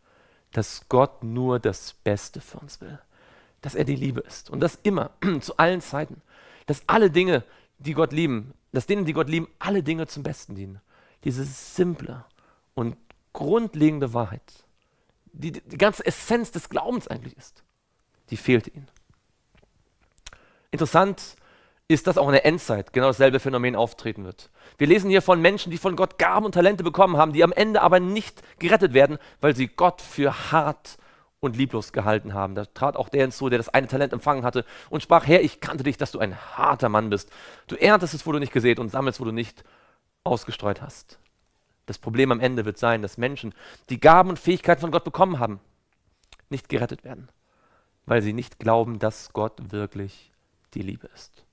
dass Gott nur das Beste für uns will, dass er die Liebe ist und das immer, [CLEARS THROAT] zu allen Zeiten, dass alle Dinge, die Gott lieben, dass denen, die Gott lieben, alle Dinge zum Besten dienen. Diese simple und grundlegende Wahrheit die, die ganze Essenz des Glaubens eigentlich ist, die fehlte ihnen. Interessant ist, dass auch in der Endzeit genau dasselbe Phänomen auftreten wird. Wir lesen hier von Menschen, die von Gott Gaben und Talente bekommen haben, die am Ende aber nicht gerettet werden, weil sie Gott für hart und lieblos gehalten haben. Da trat auch der hinzu, der das eine Talent empfangen hatte und sprach, Herr, ich kannte dich, dass du ein harter Mann bist. Du erntest es, wo du nicht gesät und sammelst, wo du nicht ausgestreut hast. Das Problem am Ende wird sein, dass Menschen, die Gaben und Fähigkeiten von Gott bekommen haben, nicht gerettet werden, weil sie nicht glauben, dass Gott wirklich die Liebe ist.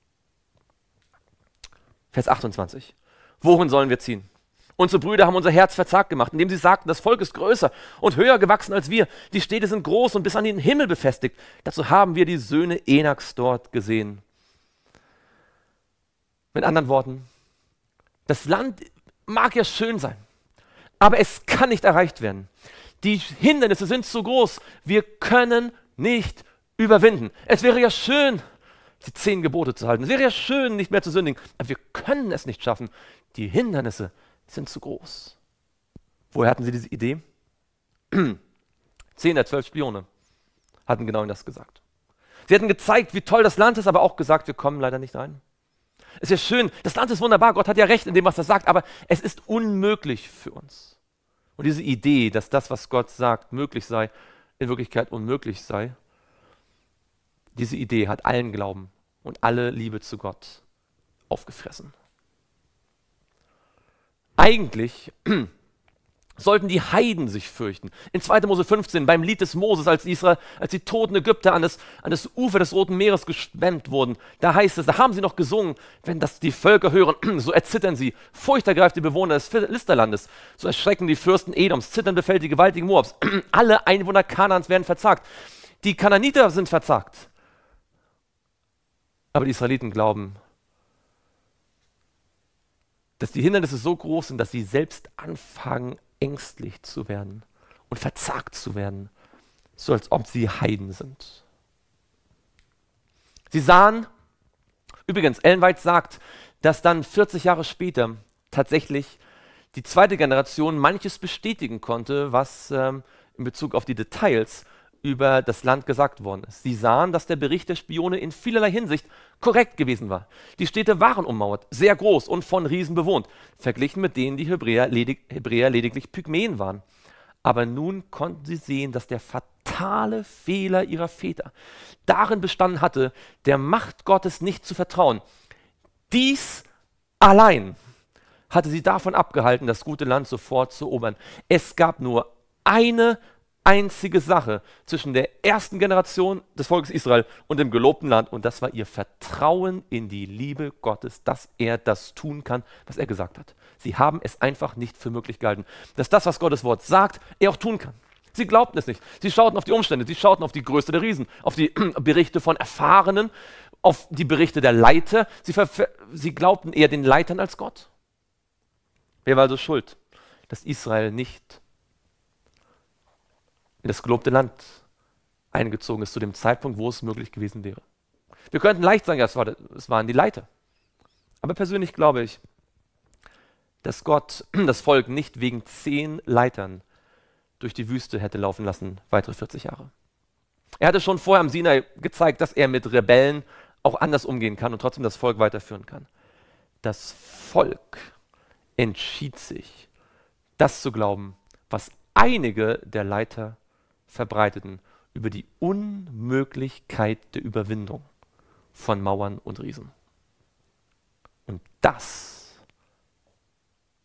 Vers 28. Wohin sollen wir ziehen? Unsere Brüder haben unser Herz verzagt gemacht, indem sie sagten, das Volk ist größer und höher gewachsen als wir. Die Städte sind groß und bis an den Himmel befestigt. Dazu haben wir die Söhne Enaks dort gesehen. Mit anderen Worten, das Land mag ja schön sein, aber es kann nicht erreicht werden. Die Hindernisse sind zu groß. Wir können nicht überwinden. Es wäre ja schön, die zehn Gebote zu halten. Es wäre ja schön, nicht mehr zu sündigen. Aber wir können es nicht schaffen. Die Hindernisse sind zu groß. Woher hatten sie diese Idee? [CLEARS THROAT] Zehn der zwölf Spione hatten genau das gesagt. Sie hatten gezeigt, wie toll das Land ist, aber auch gesagt, wir kommen leider nicht rein. Es ist schön, das Land ist wunderbar, Gott hat ja recht in dem, was er sagt, aber es ist unmöglich für uns. Und diese Idee, dass das, was Gott sagt, möglich sei, in Wirklichkeit unmöglich sei, diese Idee hat allen Glauben und alle Liebe zu Gott aufgefressen. Eigentlich sollten die Heiden sich fürchten. In 2. Mose 15, beim Lied des Moses, als, Israel, als die toten Ägypter an das, an das Ufer des Roten Meeres geschwemmt wurden, da heißt es, da haben sie noch gesungen, wenn das die Völker hören, [CLEARS THROAT] so erzittern sie. Furcht ergreift die Bewohner des Listerlandes, so erschrecken die Fürsten Edoms, zittern befällt die gewaltigen Moabs. [CLEARS THROAT] Alle Einwohner Kanans werden verzagt. Die Kananiter sind verzagt. Aber die Israeliten glauben, dass die Hindernisse so groß sind, dass sie selbst anfangen, ängstlich zu werden und verzagt zu werden, so als ob sie Heiden sind. Sie sahen, übrigens, Ellen White sagt, dass dann 40 Jahre später tatsächlich die zweite Generation manches bestätigen konnte, was ähm, in Bezug auf die Details über das Land gesagt worden ist. Sie sahen, dass der Bericht der Spione in vielerlei Hinsicht korrekt gewesen war. Die Städte waren ummauert, sehr groß und von Riesen bewohnt, verglichen mit denen die Hebräer, ledig Hebräer lediglich Pygmäen waren. Aber nun konnten sie sehen, dass der fatale Fehler ihrer Väter darin bestanden hatte, der Macht Gottes nicht zu vertrauen. Dies allein hatte sie davon abgehalten, das gute Land sofort zu erobern. Es gab nur eine einzige Sache zwischen der ersten Generation des Volkes Israel und dem gelobten Land und das war ihr Vertrauen in die Liebe Gottes, dass er das tun kann, was er gesagt hat. Sie haben es einfach nicht für möglich gehalten, dass das, was Gottes Wort sagt, er auch tun kann. Sie glaubten es nicht. Sie schauten auf die Umstände, sie schauten auf die Größe der Riesen, auf die [CLEARS THROAT] Berichte von Erfahrenen, auf die Berichte der Leiter. Sie, sie glaubten eher den Leitern als Gott. Wer war also schuld, dass Israel nicht in das gelobte Land eingezogen ist, zu dem Zeitpunkt, wo es möglich gewesen wäre. Wir könnten leicht sagen, ja, es, war, es waren die Leiter. Aber persönlich glaube ich, dass Gott [CLEARS THROAT] das Volk nicht wegen zehn Leitern durch die Wüste hätte laufen lassen, weitere 40 Jahre. Er hatte schon vorher am Sinai gezeigt, dass er mit Rebellen auch anders umgehen kann und trotzdem das Volk weiterführen kann. Das Volk entschied sich, das zu glauben, was einige der Leiter verbreiteten über die Unmöglichkeit der Überwindung von Mauern und Riesen. Und das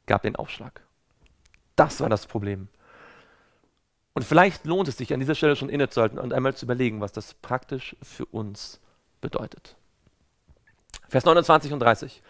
gab den Aufschlag. Das war das Problem. Und vielleicht lohnt es sich an dieser Stelle schon innezuhalten und einmal zu überlegen, was das praktisch für uns bedeutet. Vers 29 und 30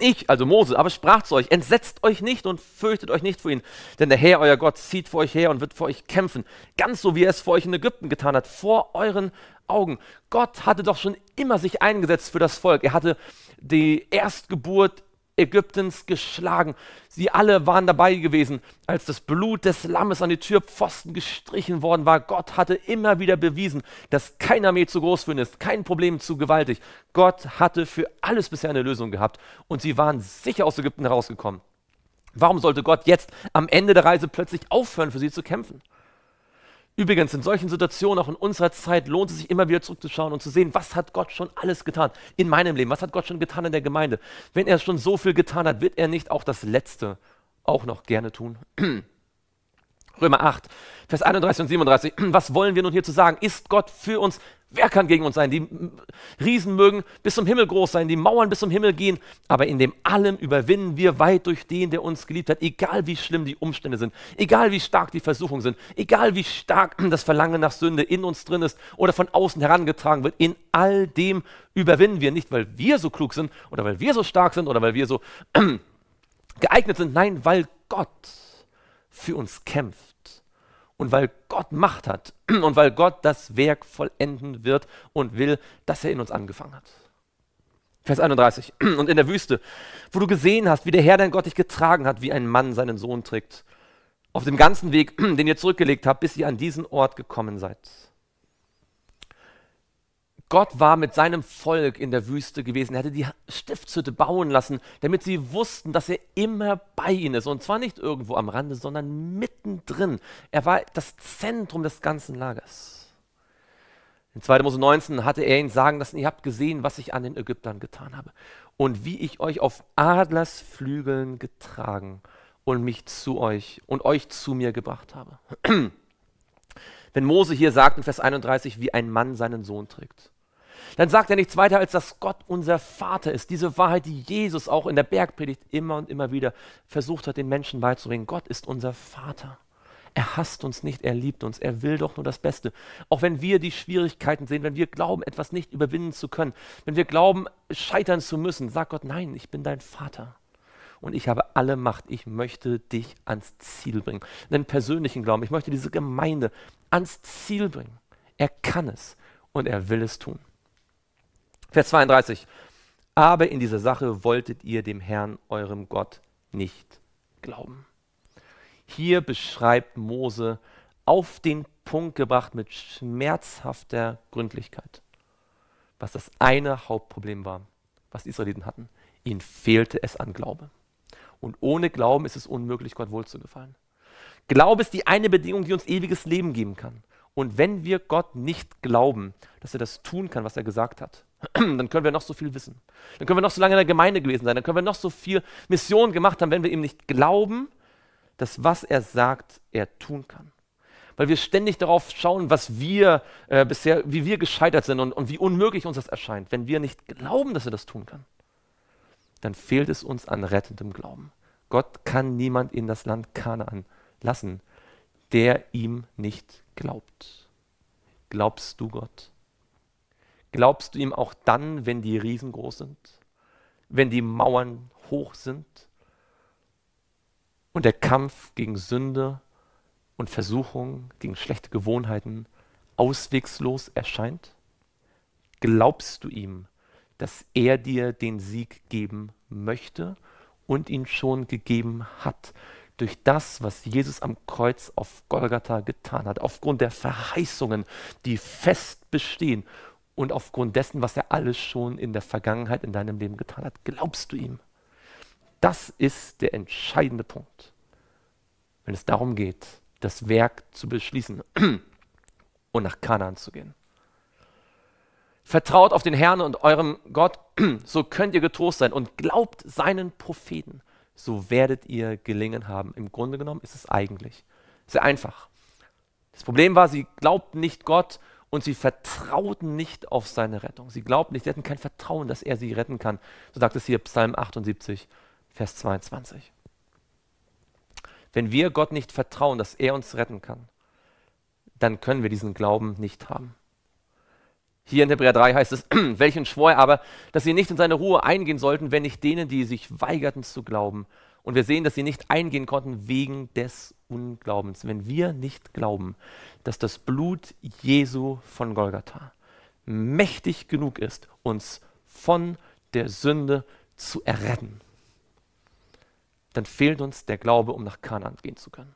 ich, also Mose, aber sprach zu euch, entsetzt euch nicht und fürchtet euch nicht vor ihn, denn der Herr, euer Gott, zieht vor euch her und wird vor euch kämpfen, ganz so wie er es vor euch in Ägypten getan hat, vor euren Augen. Gott hatte doch schon immer sich eingesetzt für das Volk. Er hatte die Erstgeburt Ägyptens geschlagen. Sie alle waren dabei gewesen, als das Blut des Lammes an die Türpfosten gestrichen worden war. Gott hatte immer wieder bewiesen, dass keine Armee zu groß für ihn ist, kein Problem zu gewaltig. Gott hatte für alles bisher eine Lösung gehabt und sie waren sicher aus Ägypten herausgekommen. Warum sollte Gott jetzt am Ende der Reise plötzlich aufhören, für sie zu kämpfen? Übrigens, in solchen Situationen, auch in unserer Zeit, lohnt es sich immer wieder zurückzuschauen und zu sehen, was hat Gott schon alles getan in meinem Leben, was hat Gott schon getan in der Gemeinde. Wenn er schon so viel getan hat, wird er nicht auch das Letzte auch noch gerne tun. [CLEARS THROAT] Römer 8, Vers 31 und 37. [CLEARS THROAT] Was wollen wir nun hier zu sagen? Ist Gott für uns? Wer kann gegen uns sein? Die Riesen mögen bis zum Himmel groß sein, die Mauern bis zum Himmel gehen, aber in dem allem überwinden wir weit durch den, der uns geliebt hat, egal wie schlimm die Umstände sind, egal wie stark die Versuchungen sind, egal wie stark [CLEARS THROAT] das Verlangen nach Sünde in uns drin ist oder von außen herangetragen wird, in all dem überwinden wir nicht, weil wir so klug sind oder weil wir so stark sind oder weil wir so [CLEARS THROAT] geeignet sind, nein, weil Gott für uns kämpft und weil Gott Macht hat [CLEARS THROAT] und weil Gott das Werk vollenden wird und will, das er in uns angefangen hat. Vers 31. [CLEARS THROAT] Und in der Wüste, wo du gesehen hast, wie der Herr dein Gott dich getragen hat, wie ein Mann seinen Sohn trägt, auf dem ganzen Weg, [CLEARS THROAT] den ihr zurückgelegt habt, bis ihr an diesen Ort gekommen seid. Gott war mit seinem Volk in der Wüste gewesen. Er hatte die Stiftshütte bauen lassen, damit sie wussten, dass er immer bei ihnen ist. Und zwar nicht irgendwo am Rande, sondern mittendrin. Er war das Zentrum des ganzen Lagers. In 2. Mose 19 hatte er ihnen sagen lassen, ihr habt gesehen, was ich an den Ägyptern getan habe und wie ich euch auf Adlersflügeln getragen und mich zu euch und euch zu mir gebracht habe. [CLEARS THROAT] Wenn Mose hier sagt in Vers 31, wie ein Mann seinen Sohn trägt, dann sagt er nichts weiter, als dass Gott unser Vater ist. Diese Wahrheit, die Jesus auch in der Bergpredigt immer und immer wieder versucht hat, den Menschen beizubringen. Gott ist unser Vater. Er hasst uns nicht, er liebt uns, er will doch nur das Beste. Auch wenn wir die Schwierigkeiten sehen, wenn wir glauben, etwas nicht überwinden zu können, wenn wir glauben, scheitern zu müssen, sagt Gott, nein, ich bin dein Vater. Und ich habe alle Macht. Ich möchte dich ans Ziel bringen. Den persönlichen Glauben. Ich möchte diese Gemeinde ans Ziel bringen. Er kann es und er will es tun. Vers 32. Aber in dieser Sache wolltet ihr dem Herrn, eurem Gott, nicht glauben. Hier beschreibt Mose auf den Punkt gebracht mit schmerzhafter Gründlichkeit, was das eine Hauptproblem war, was die Israeliten hatten. Ihnen fehlte es an Glaube. Und ohne Glauben ist es unmöglich, Gott wohlzugefallen. Glaube ist die eine Bedingung, die uns ewiges Leben geben kann. Und wenn wir Gott nicht glauben, dass er das tun kann, was er gesagt hat, [CLEARS THROAT] dann können wir noch so viel wissen. Dann können wir noch so lange in der Gemeinde gewesen sein. Dann können wir noch so viel Mission gemacht haben, wenn wir ihm nicht glauben, dass was er sagt, er tun kann. Weil wir ständig darauf schauen, was wir äh, bisher, wie wir gescheitert sind und, und wie unmöglich uns das erscheint. Wenn wir nicht glauben, dass er das tun kann, dann fehlt es uns an rettendem Glauben. Gott kann niemand in das Land Kanaan lassen, der ihm nicht glaubt. Glaubst du Gott? Glaubst du ihm auch dann, wenn die Riesen groß sind, wenn die Mauern hoch sind und der Kampf gegen Sünde und Versuchung, gegen schlechte Gewohnheiten auswegslos erscheint? Glaubst du ihm, dass er dir den Sieg geben möchte und ihn schon gegeben hat? durch das, was Jesus am Kreuz auf Golgatha getan hat, aufgrund der Verheißungen, die fest bestehen und aufgrund dessen, was er alles schon in der Vergangenheit in deinem Leben getan hat, glaubst du ihm. Das ist der entscheidende Punkt, wenn es darum geht, das Werk zu beschließen [CLEARS THROAT] und nach Kanaan zu gehen. Vertraut auf den Herrn und eurem Gott, [CLEARS THROAT] so könnt ihr getrost sein und glaubt seinen Propheten, so werdet ihr gelingen haben. Im Grunde genommen ist es eigentlich sehr einfach. Das Problem war, sie glaubten nicht Gott und sie vertrauten nicht auf seine Rettung. Sie glaubten nicht, sie hatten kein Vertrauen, dass er sie retten kann. So sagt es hier Psalm 78, Vers 22. Wenn wir Gott nicht vertrauen, dass er uns retten kann, dann können wir diesen Glauben nicht haben. Hier in Hebräer 3 heißt es, [CLEARS THROAT] welchen schwor er aber, dass sie nicht in seine Ruhe eingehen sollten, wenn nicht denen, die sich weigerten zu glauben. Und wir sehen, dass sie nicht eingehen konnten wegen des Unglaubens, wenn wir nicht glauben, dass das Blut Jesu von Golgatha mächtig genug ist, uns von der Sünde zu erretten, dann fehlt uns der Glaube, um nach Kanaan gehen zu können.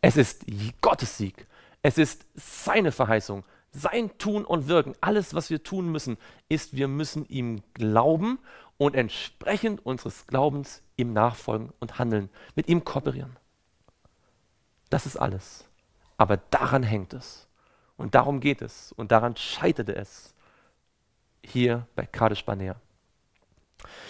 Es ist Gottes Sieg. Es ist seine Verheißung, sein Tun und Wirken. Alles, was wir tun müssen, ist, wir müssen ihm glauben und entsprechend unseres Glaubens ihm nachfolgen und handeln, mit ihm kooperieren. Das ist alles. Aber daran hängt es. Und darum geht es. Und daran scheiterte es hier bei Kadesh Barnea.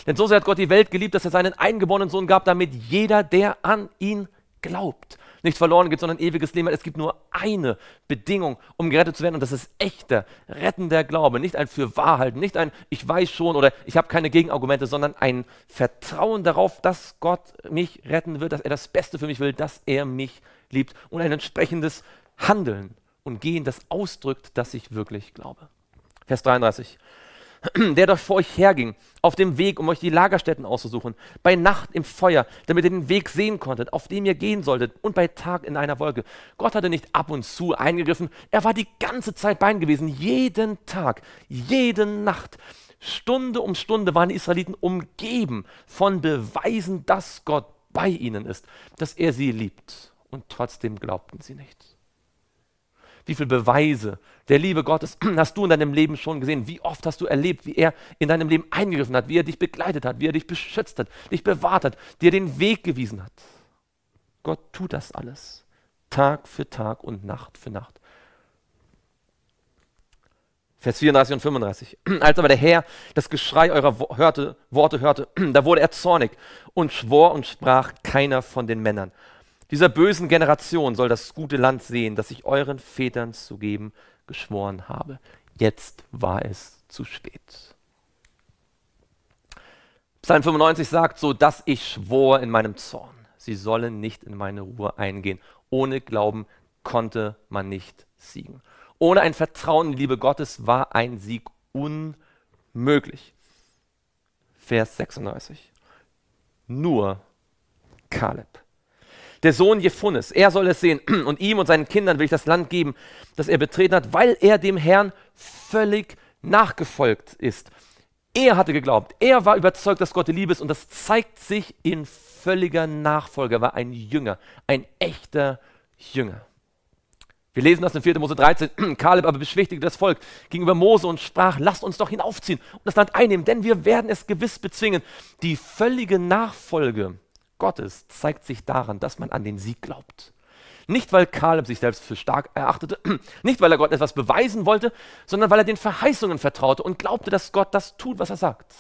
Denn so sehr hat Gott die Welt geliebt, dass er seinen eingeborenen Sohn gab, damit jeder, der an ihn glaubt, nicht verloren geht, sondern ewiges Leben hat. Es gibt nur eine Bedingung, um gerettet zu werden, und das ist echter, rettender Glaube. Nicht ein für nicht ein Ich weiß schon oder ich habe keine Gegenargumente, sondern ein Vertrauen darauf, dass Gott mich retten wird, dass er das Beste für mich will, dass er mich liebt und ein entsprechendes Handeln und Gehen, das ausdrückt, dass ich wirklich glaube. Vers 33. [CLEARS THROAT] Der doch vor euch herging, auf dem Weg, um euch die Lagerstätten auszusuchen, bei Nacht im Feuer, damit ihr den Weg sehen konntet, auf dem ihr gehen solltet, und bei Tag in einer Wolke. Gott hatte nicht ab und zu eingegriffen, er war die ganze Zeit bei ihnen gewesen, jeden Tag, jede Nacht. Stunde um Stunde waren die Israeliten umgeben von Beweisen, dass Gott bei ihnen ist, dass er sie liebt und trotzdem glaubten sie nicht. Wie viele Beweise der Liebe Gottes [CLEARS THROAT] hast du in deinem Leben schon gesehen? Wie oft hast du erlebt, wie er in deinem Leben eingegriffen hat, wie er dich begleitet hat, wie er dich beschützt hat, dich bewahrt hat, dir den Weg gewiesen hat? Gott tut das alles. Tag für Tag und Nacht für Nacht. Vers 34 und 35. [CLEARS THROAT] Als aber der Herr das Geschrei eurer hörte, Worte hörte, [CLEARS THROAT] da wurde er zornig und schwor und sprach keiner von den Männern dieser bösen Generation soll das gute Land sehen, das ich euren Vätern zu geben geschworen habe. Jetzt war es zu spät. Psalm 95 sagt so, dass ich schwor in meinem Zorn. Sie sollen nicht in meine Ruhe eingehen. Ohne Glauben konnte man nicht siegen. Ohne ein Vertrauen in die Liebe Gottes war ein Sieg unmöglich. Vers 96. Nur Kaleb der Sohn Jephunnes. Er soll es sehen [CLEARS THROAT] und ihm und seinen Kindern will ich das Land geben, das er betreten hat, weil er dem Herrn völlig nachgefolgt ist. Er hatte geglaubt, er war überzeugt, dass Gott die Liebe ist und das zeigt sich in völliger Nachfolge. er war ein Jünger, ein echter Jünger. Wir lesen das in 4. Mose 13. [CLEARS THROAT] Kaleb aber beschwichtigte das Volk gegenüber Mose und sprach: Lasst uns doch hinaufziehen und das Land einnehmen, denn wir werden es gewiss bezwingen. Die völlige Nachfolge Gottes zeigt sich daran, dass man an den Sieg glaubt. Nicht, weil Kaleb sich selbst für stark erachtete, [CLEARS THROAT] nicht, weil er Gott etwas beweisen wollte, sondern weil er den Verheißungen vertraute und glaubte, dass Gott das tut, was er sagt.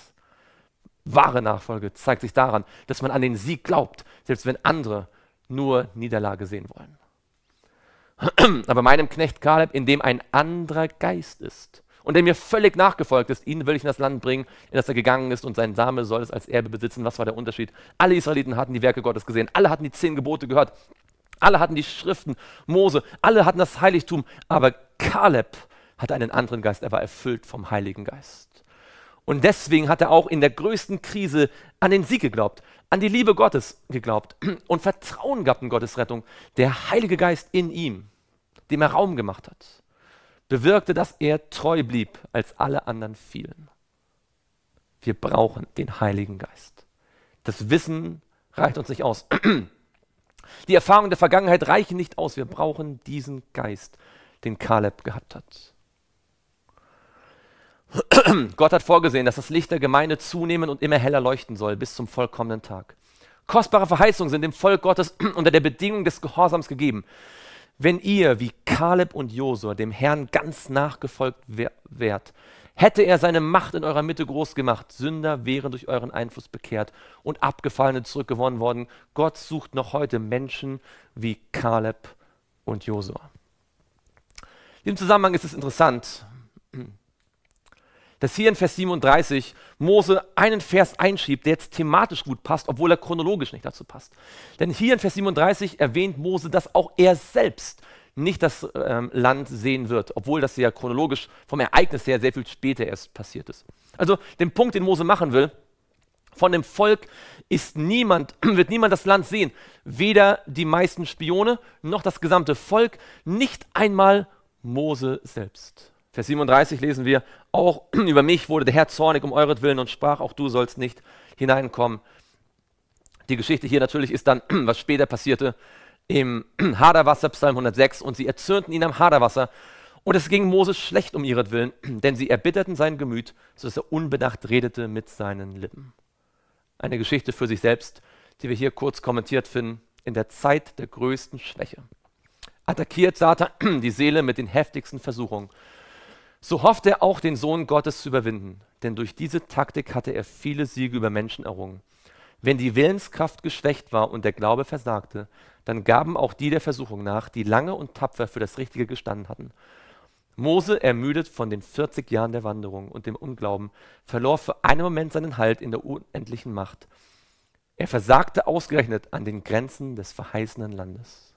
Wahre Nachfolge zeigt sich daran, dass man an den Sieg glaubt, selbst wenn andere nur Niederlage sehen wollen. [CLEARS THROAT] Aber meinem Knecht Kaleb, in dem ein anderer Geist ist, und der mir völlig nachgefolgt ist. Ihn will ich in das Land bringen, in das er gegangen ist und sein Same soll es als Erbe besitzen. Was war der Unterschied? Alle Israeliten hatten die Werke Gottes gesehen, alle hatten die zehn Gebote gehört, alle hatten die Schriften, Mose, alle hatten das Heiligtum, aber Kaleb hatte einen anderen Geist, er war erfüllt vom Heiligen Geist. Und deswegen hat er auch in der größten Krise an den Sieg geglaubt, an die Liebe Gottes geglaubt und Vertrauen gehabt in Gottes Rettung. Der Heilige Geist in ihm, dem er Raum gemacht hat bewirkte, dass er treu blieb, als alle anderen fielen. Wir brauchen den Heiligen Geist. Das Wissen reicht uns nicht aus. [CLEARS THROAT] Die Erfahrungen der Vergangenheit reichen nicht aus. Wir brauchen diesen Geist, den Kaleb gehabt hat. [CLEARS THROAT] Gott hat vorgesehen, dass das Licht der Gemeinde zunehmen und immer heller leuchten soll bis zum vollkommenen Tag. Kostbare Verheißungen sind dem Volk Gottes [CLEARS THROAT] unter der Bedingung des Gehorsams gegeben wenn ihr wie Kaleb und Josua dem Herrn ganz nachgefolgt wärt, hätte er seine Macht in eurer Mitte groß gemacht, Sünder wären durch euren Einfluss bekehrt und Abgefallene zurückgewonnen worden. Gott sucht noch heute Menschen wie Kaleb und Josua. In diesem Zusammenhang ist es interessant, dass hier in Vers 37 Mose einen Vers einschiebt, der jetzt thematisch gut passt, obwohl er chronologisch nicht dazu passt. Denn hier in Vers 37 erwähnt Mose, dass auch er selbst nicht das ähm, Land sehen wird, obwohl das ja chronologisch vom Ereignis her sehr viel später erst passiert ist. Also den Punkt, den Mose machen will, von dem Volk ist niemand, [CLEARS THROAT] wird niemand das Land sehen, weder die meisten Spione noch das gesamte Volk, nicht einmal Mose selbst. Vers 37 lesen wir, auch [CLEARS THROAT] über mich wurde der Herr zornig um euretwillen und sprach, auch du sollst nicht hineinkommen. Die Geschichte hier natürlich ist dann, [CLEARS THROAT] was später passierte, im [CLEARS THROAT] Haderwasser, Psalm 106, und sie erzürnten ihn am Haderwasser. Und es ging Moses schlecht um ihretwillen, denn sie erbitterten sein Gemüt, sodass er unbedacht redete mit seinen Lippen. Eine Geschichte für sich selbst, die wir hier kurz kommentiert finden, in der Zeit der größten Schwäche. Attackiert Satan die Seele mit den heftigsten Versuchungen so hofft er auch, den Sohn Gottes zu überwinden, denn durch diese Taktik hatte er viele Siege über Menschen errungen. Wenn die Willenskraft geschwächt war und der Glaube versagte, dann gaben auch die der Versuchung nach, die lange und tapfer für das Richtige gestanden hatten. Mose, ermüdet von den 40 Jahren der Wanderung und dem Unglauben, verlor für einen Moment seinen Halt in der unendlichen Macht. Er versagte ausgerechnet an den Grenzen des verheißenen Landes.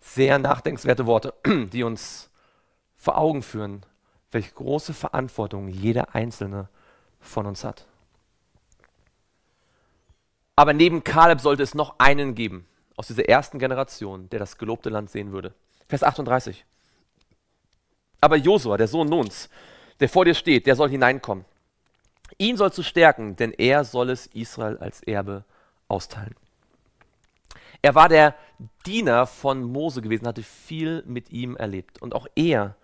Sehr nachdenkenswerte Worte, die uns vor Augen führen, welche große Verantwortung jeder Einzelne von uns hat. Aber neben Kaleb sollte es noch einen geben aus dieser ersten Generation, der das gelobte Land sehen würde. Vers 38. Aber Josua, der Sohn Nuns, der vor dir steht, der soll hineinkommen. Ihn sollst du stärken, denn er soll es Israel als Erbe austeilen. Er war der Diener von Mose gewesen, hatte viel mit ihm erlebt. Und auch er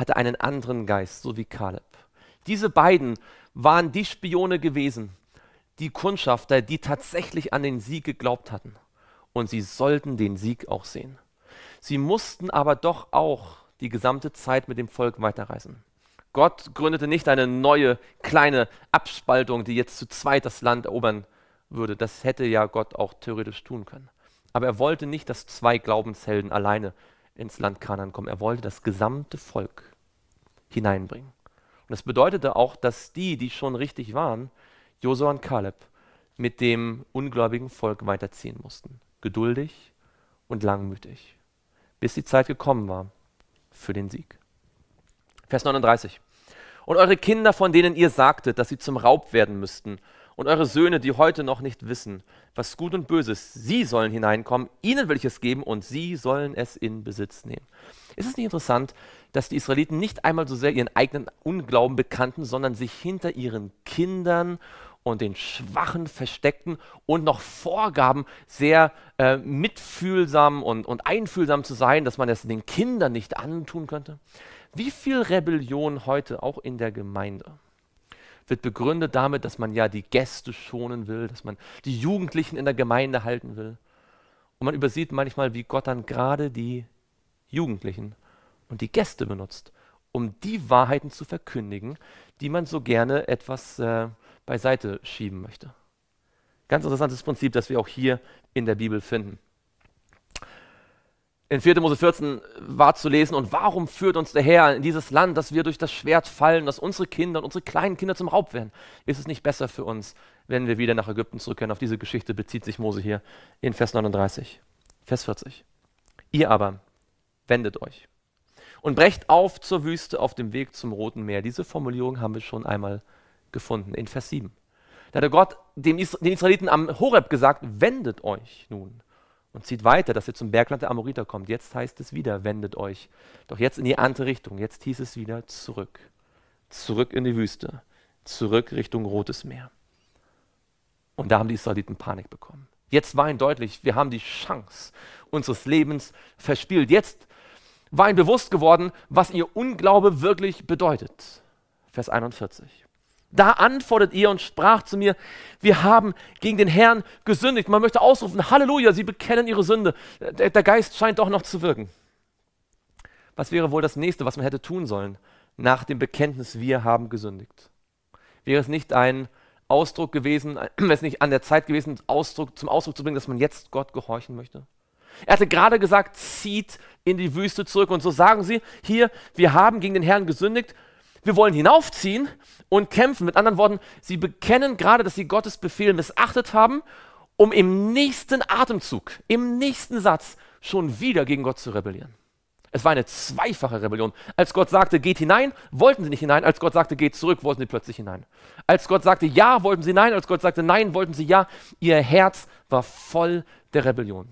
hatte einen anderen Geist, so wie Kaleb. Diese beiden waren die Spione gewesen, die Kundschafter, die tatsächlich an den Sieg geglaubt hatten. Und sie sollten den Sieg auch sehen. Sie mussten aber doch auch die gesamte Zeit mit dem Volk weiterreisen. Gott gründete nicht eine neue kleine Abspaltung, die jetzt zu zweit das Land erobern würde. Das hätte ja Gott auch theoretisch tun können. Aber er wollte nicht, dass zwei Glaubenshelden alleine ins Land Kanan kommen. Er wollte das gesamte Volk hineinbringen. Und das bedeutete auch, dass die, die schon richtig waren, Josua und Kaleb, mit dem ungläubigen Volk weiterziehen mussten. Geduldig und langmütig. Bis die Zeit gekommen war für den Sieg. Vers 39. Und eure Kinder, von denen ihr sagtet, dass sie zum Raub werden müssten, und eure Söhne, die heute noch nicht wissen, was gut und böses, sie sollen hineinkommen, ihnen will ich es geben und sie sollen es in Besitz nehmen. Ist es nicht interessant, dass die Israeliten nicht einmal so sehr ihren eigenen Unglauben bekannten, sondern sich hinter ihren Kindern und den Schwachen versteckten und noch vorgaben, sehr äh, mitfühlsam und, und einfühlsam zu sein, dass man das den Kindern nicht antun könnte. Wie viel Rebellion heute auch in der Gemeinde wird begründet damit, dass man ja die Gäste schonen will, dass man die Jugendlichen in der Gemeinde halten will. Und man übersieht manchmal, wie Gott dann gerade die Jugendlichen und die Gäste benutzt, um die Wahrheiten zu verkündigen, die man so gerne etwas äh, beiseite schieben möchte. Ganz interessantes Prinzip, das wir auch hier in der Bibel finden. In 4. Mose 14 war zu lesen, und warum führt uns der Herr in dieses Land, dass wir durch das Schwert fallen, dass unsere Kinder und unsere kleinen Kinder zum Raub werden? Ist es nicht besser für uns, wenn wir wieder nach Ägypten zurückkehren? Auf diese Geschichte bezieht sich Mose hier in Vers 39, Vers 40. Ihr aber wendet euch und brecht auf zur Wüste auf dem Weg zum Roten Meer. Diese Formulierung haben wir schon einmal gefunden in Vers 7. Da hat Gott den Israeliten am Horeb gesagt, wendet euch nun und zieht weiter, dass ihr zum Bergland der Amoriter kommt. Jetzt heißt es wieder, wendet euch. Doch jetzt in die andere Richtung. Jetzt hieß es wieder zurück. Zurück in die Wüste. Zurück Richtung Rotes Meer. Und da haben die Israeliten Panik bekommen. Jetzt war ihnen deutlich, wir haben die Chance unseres Lebens verspielt. Jetzt war ihnen bewusst geworden, was ihr Unglaube wirklich bedeutet. Vers 41. Da antwortet ihr und sprach zu mir, wir haben gegen den Herrn gesündigt. Man möchte ausrufen, Halleluja, sie bekennen ihre Sünde. Der, der Geist scheint doch noch zu wirken. Was wäre wohl das nächste, was man hätte tun sollen nach dem Bekenntnis, wir haben gesündigt? Wäre es nicht ein Ausdruck gewesen, [CLEARS THROAT] wäre es nicht an der Zeit gewesen, Ausdruck, zum Ausdruck zu bringen, dass man jetzt Gott gehorchen möchte? Er hatte gerade gesagt, zieht in die Wüste zurück. Und so sagen sie, hier, wir haben gegen den Herrn gesündigt, wir wollen hinaufziehen und kämpfen. Mit anderen Worten, sie bekennen gerade, dass sie Gottes Befehl missachtet haben, um im nächsten Atemzug, im nächsten Satz schon wieder gegen Gott zu rebellieren. Es war eine zweifache Rebellion. Als Gott sagte, geht hinein, wollten sie nicht hinein. Als Gott sagte, geht zurück, wollten sie plötzlich hinein. Als Gott sagte, ja, wollten sie nein. Als Gott sagte, nein, wollten sie ja. Ihr Herz war voll der Rebellion.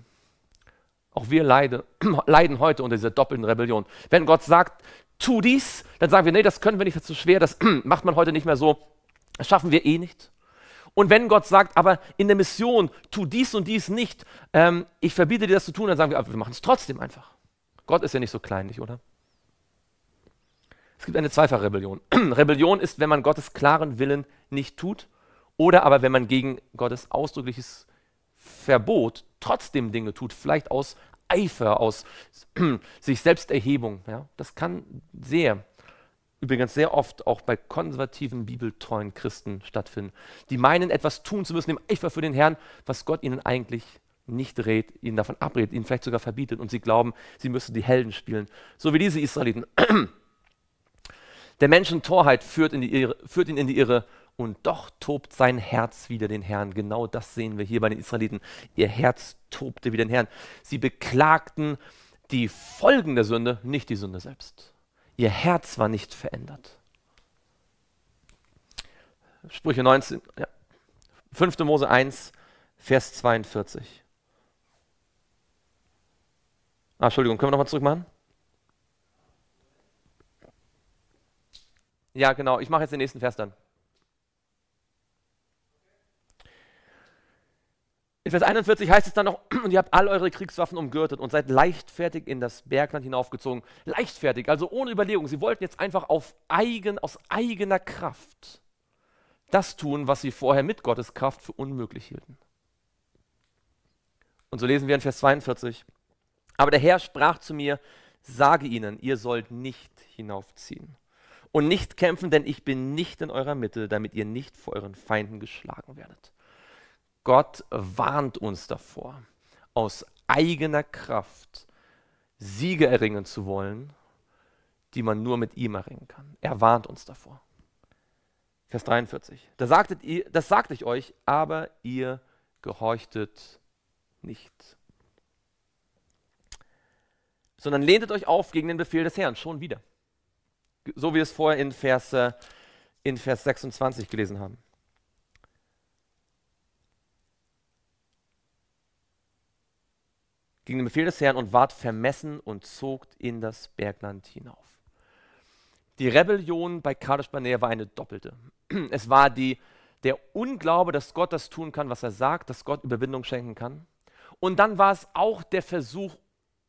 Auch wir leide, [CLEARS THROAT] leiden heute unter dieser doppelten Rebellion. Wenn Gott sagt, tu dies, dann sagen wir, nee, das können wir nicht, das ist zu schwer, das [CLEARS THROAT] macht man heute nicht mehr so, das schaffen wir eh nicht. Und wenn Gott sagt, aber in der Mission, tu dies und dies nicht, ähm, ich verbiete dir das zu tun, dann sagen wir, aber wir machen es trotzdem einfach. Gott ist ja nicht so kleinlich, oder? Es gibt eine zweifache Rebellion. [CLEARS THROAT] Rebellion ist, wenn man Gottes klaren Willen nicht tut oder aber wenn man gegen Gottes ausdrückliches Verbot trotzdem Dinge tut, vielleicht aus Eifer, aus [CLEARS THROAT] sich Selbsterhebung. Ja? Das kann sehr, übrigens sehr oft auch bei konservativen, bibeltreuen Christen stattfinden, die meinen, etwas tun zu müssen im Eifer für den Herrn, was Gott ihnen eigentlich nicht rät, ihnen davon abrät, ihnen vielleicht sogar verbietet und sie glauben, sie müssen die Helden spielen, so wie diese Israeliten. [CLEARS THROAT] Der Menschen Torheit führt, in die Irre, führt ihn in die Irre und doch tobt sein Herz wieder den Herrn. Genau das sehen wir hier bei den Israeliten. Ihr Herz tobte wieder den Herrn. Sie beklagten die Folgen der Sünde, nicht die Sünde selbst. Ihr Herz war nicht verändert. Sprüche 19, ja. 5. Mose 1, Vers 42. Ah, Entschuldigung, können wir nochmal zurück machen? Ja, genau. Ich mache jetzt den nächsten Vers dann. In Vers 41 heißt es dann noch, [CLEARS THROAT] und ihr habt all eure Kriegswaffen umgürtet und seid leichtfertig in das Bergland hinaufgezogen. Leichtfertig, also ohne Überlegung. Sie wollten jetzt einfach auf eigen, aus eigener Kraft das tun, was sie vorher mit Gottes Kraft für unmöglich hielten. Und so lesen wir in Vers 42. Aber der Herr sprach zu mir, sage ihnen, ihr sollt nicht hinaufziehen und nicht kämpfen, denn ich bin nicht in eurer Mitte, damit ihr nicht vor euren Feinden geschlagen werdet. Gott warnt uns davor, aus eigener Kraft Siege erringen zu wollen, die man nur mit ihm erringen kann. Er warnt uns davor. Vers 43. Da sagtet ihr, das sagte ich euch, aber ihr gehorchtet nicht. Sondern lehntet euch auf gegen den Befehl des Herrn, schon wieder. So wie wir es vorher in Vers, in Vers 26 gelesen haben. gegen den Befehl des Herrn und ward vermessen und zog in das Bergland hinauf. Die Rebellion bei Kadesh Barnea war eine doppelte. [CLEARS THROAT] Es war die, der Unglaube, dass Gott das tun kann, was er sagt, dass Gott Überwindung schenken kann. Und dann war es auch der Versuch,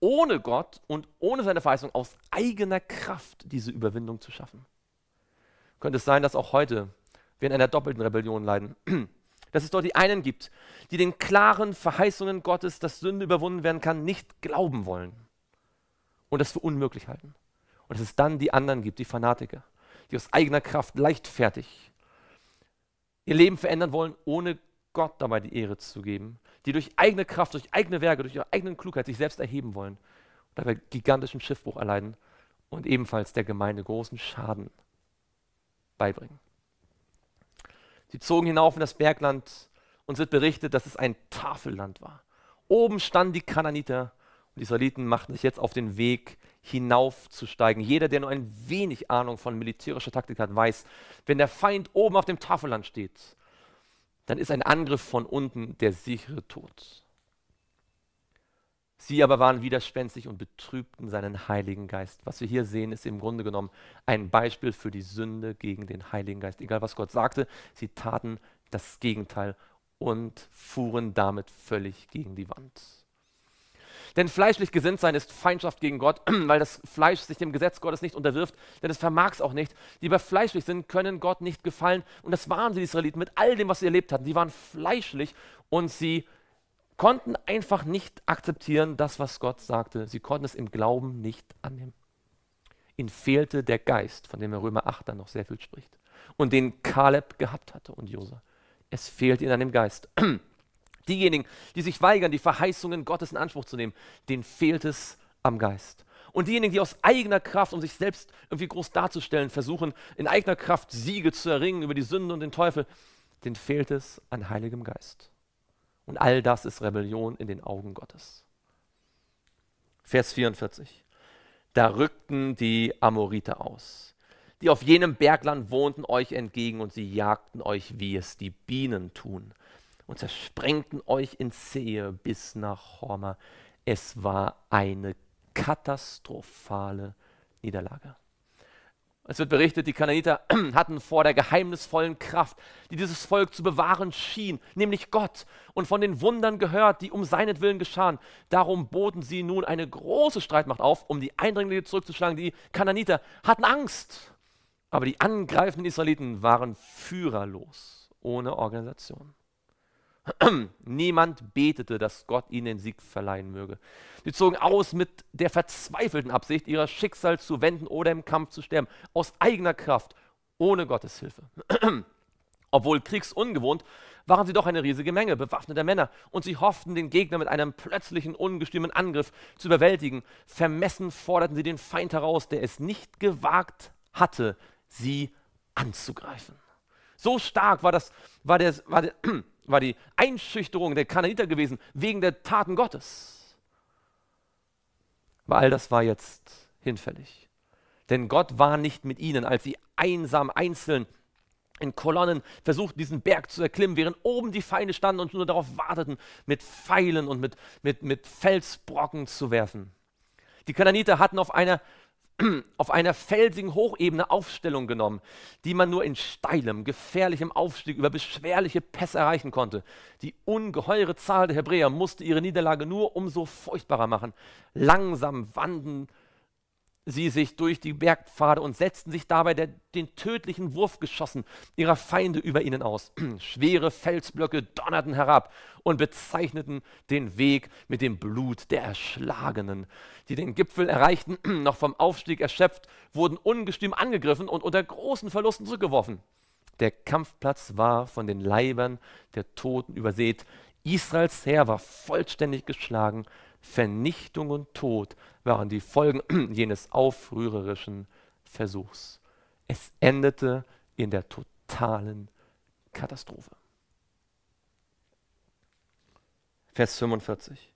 ohne Gott und ohne seine Verheißung aus eigener Kraft diese Überwindung zu schaffen. Könnte es sein, dass auch heute wir in einer doppelten Rebellion leiden? [CLEARS THROAT] dass es dort die einen gibt, die den klaren Verheißungen Gottes, dass Sünde überwunden werden kann, nicht glauben wollen und das für unmöglich halten. Und dass es dann die anderen gibt, die Fanatiker, die aus eigener Kraft leichtfertig ihr Leben verändern wollen, ohne Gott dabei die Ehre zu geben, die durch eigene Kraft, durch eigene Werke, durch ihre eigene Klugheit sich selbst erheben wollen und dabei gigantischen Schiffbruch erleiden und ebenfalls der Gemeinde großen Schaden beibringen. Sie zogen hinauf in das Bergland und es wird berichtet, dass es ein Tafelland war. Oben standen die Kananiter und die Israeliten machten sich jetzt auf den Weg, hinaufzusteigen. Jeder, der nur ein wenig Ahnung von militärischer Taktik hat, weiß, wenn der Feind oben auf dem Tafelland steht, dann ist ein Angriff von unten der sichere Tod. Sie aber waren widerspenstig und betrübten seinen Heiligen Geist. Was wir hier sehen, ist im Grunde genommen ein Beispiel für die Sünde gegen den Heiligen Geist. Egal was Gott sagte, sie taten das Gegenteil und fuhren damit völlig gegen die Wand. Denn fleischlich gesinnt sein ist Feindschaft gegen Gott, [CLEARS THROAT] weil das Fleisch sich dem Gesetz Gottes nicht unterwirft, denn es vermag es auch nicht. Die aber fleischlich sind, können Gott nicht gefallen. Und das waren sie, die Israeliten, mit all dem, was sie erlebt hatten. Sie waren fleischlich und sie konnten einfach nicht akzeptieren, das, was Gott sagte. Sie konnten es im Glauben nicht annehmen. Ihnen fehlte der Geist, von dem in Römer 8 dann noch sehr viel spricht. Und den Kaleb gehabt hatte und Josa. Es fehlt ihnen an dem Geist. [CLEARS THROAT] Diejenigen, die sich weigern, die Verheißungen Gottes in Anspruch zu nehmen, denen fehlt es am Geist. Und diejenigen, die aus eigener Kraft, um sich selbst irgendwie groß darzustellen, versuchen, in eigener Kraft Siege zu erringen über die Sünde und den Teufel, denen fehlt es an Heiligem Geist. Und all das ist Rebellion in den Augen Gottes. Vers 44. Da rückten die Amoriter aus, die auf jenem Bergland wohnten, euch entgegen und sie jagten euch, wie es die Bienen tun, und zersprengten euch in Zehe bis nach Horma. Es war eine katastrophale Niederlage. Es wird berichtet, die Kanaaniter [CLEARS THROAT] hatten vor der geheimnisvollen Kraft, die dieses Volk zu bewahren schien, nämlich Gott, und von den Wundern gehört, die um seinetwillen geschahen. Darum boten sie nun eine große Streitmacht auf, um die Eindringlinge zurückzuschlagen. Die Kanaaniter hatten Angst, aber die angreifenden Israeliten waren führerlos, ohne Organisation. [CLEARS THROAT] Niemand betete, dass Gott ihnen den Sieg verleihen möge. Sie zogen aus mit der verzweifelten Absicht, ihr Schicksal zu wenden oder im Kampf zu sterben, aus eigener Kraft, ohne Gottes Hilfe. [CLEARS THROAT] Obwohl kriegsungewohnt, waren sie doch eine riesige Menge bewaffneter Männer und sie hofften, den Gegner mit einem plötzlichen, ungestümen Angriff zu überwältigen. Vermessen forderten sie den Feind heraus, der es nicht gewagt hatte, sie anzugreifen. So stark war das, war der, war der [CLEARS THROAT] war die Einschüchterung der Kanaaniter gewesen wegen der Taten Gottes. Aber all das war jetzt hinfällig. Denn Gott war nicht mit ihnen, als sie einsam, einzeln in Kolonnen versuchten, diesen Berg zu erklimmen, während oben die Feinde standen und nur darauf warteten, mit Pfeilen und mit, mit, mit Felsbrocken zu werfen. Die Kanaaniter hatten auf einer auf einer felsigen Hochebene Aufstellung genommen, die man nur in steilem, gefährlichem Aufstieg über beschwerliche Pässe erreichen konnte. Die ungeheure Zahl der Hebräer musste ihre Niederlage nur umso furchtbarer machen. Langsam wanden sie sich durch die Bergpfade und setzten sich dabei der, den tödlichen Wurfgeschossen ihrer Feinde über ihnen aus. [CLEARS THROAT] Schwere Felsblöcke donnerten herab und bezeichneten den Weg mit dem Blut der Erschlagenen. Die den Gipfel erreichten, [CLEARS THROAT] noch vom Aufstieg erschöpft, wurden ungestüm angegriffen und unter großen Verlusten zurückgeworfen. Der Kampfplatz war von den Leibern der Toten übersät. Israels Heer war vollständig geschlagen. Vernichtung und Tod waren die Folgen [CLEARS THROAT] jenes aufrührerischen Versuchs. Es endete in der totalen Katastrophe. Vers 45.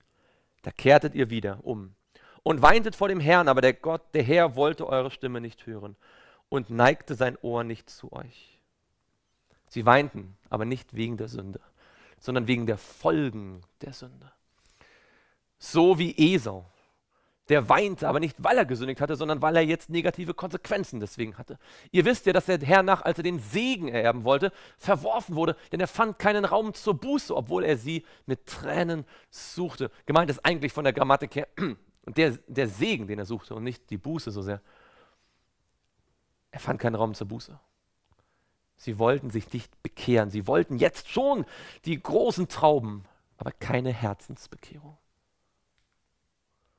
Da kehrtet ihr wieder um und weintet vor dem Herrn, aber der Gott, der Herr wollte eure Stimme nicht hören und neigte sein Ohr nicht zu euch. Sie weinten, aber nicht wegen der Sünde, sondern wegen der Folgen der Sünde. So wie Esau der weinte, aber nicht weil er gesündigt hatte, sondern weil er jetzt negative Konsequenzen deswegen hatte. Ihr wisst ja, dass der Herr nach, als er den Segen ererben wollte, verworfen wurde, denn er fand keinen Raum zur Buße, obwohl er sie mit Tränen suchte. Gemeint ist eigentlich von der Grammatik her [CLEARS THROAT] der, der Segen, den er suchte und nicht die Buße so sehr. Er fand keinen Raum zur Buße. Sie wollten sich nicht bekehren. Sie wollten jetzt schon die großen Trauben, aber keine Herzensbekehrung.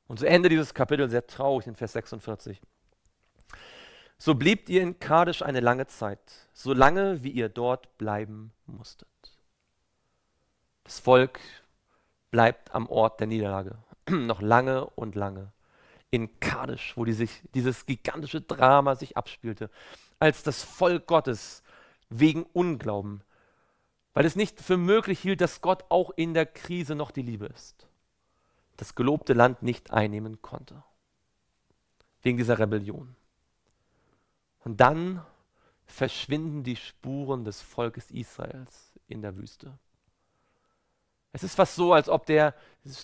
Und so Ende dieses Kapitels sehr traurig in Vers 46. So bliebt ihr in Kadesh eine lange Zeit, so lange wie ihr dort bleiben musstet. Das Volk bleibt am Ort der Niederlage [CLEARS THROAT] noch lange und lange. In Kadesh, wo die sich, dieses gigantische Drama sich abspielte, als das Volk Gottes wegen Unglauben, weil es nicht für möglich hielt, dass Gott auch in der Krise noch die Liebe ist das gelobte Land nicht einnehmen konnte. Wegen dieser Rebellion. Und dann verschwinden die Spuren des Volkes Israels in der Wüste. Es ist fast so, als ob der,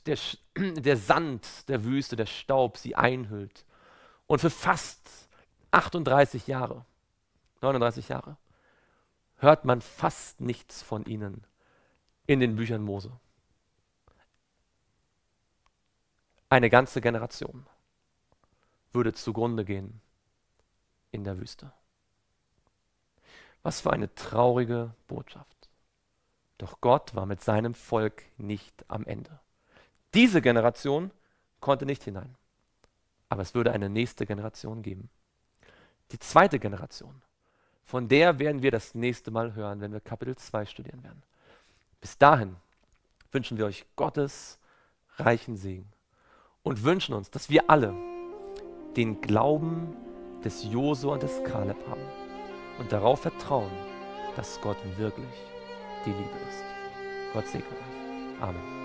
der, der Sand der Wüste, der Staub sie einhüllt. Und für fast 38 Jahre, 39 Jahre, hört man fast nichts von ihnen in den Büchern Mose. Eine ganze Generation würde zugrunde gehen in der Wüste. Was für eine traurige Botschaft. Doch Gott war mit seinem Volk nicht am Ende. Diese Generation konnte nicht hinein. Aber es würde eine nächste Generation geben. Die zweite Generation. Von der werden wir das nächste Mal hören, wenn wir Kapitel 2 studieren werden. Bis dahin wünschen wir euch Gottes reichen Segen und wünschen uns, dass wir alle den Glauben des Josua und des Kaleb haben und darauf vertrauen, dass Gott wirklich die Liebe ist. Gott segne euch. Amen.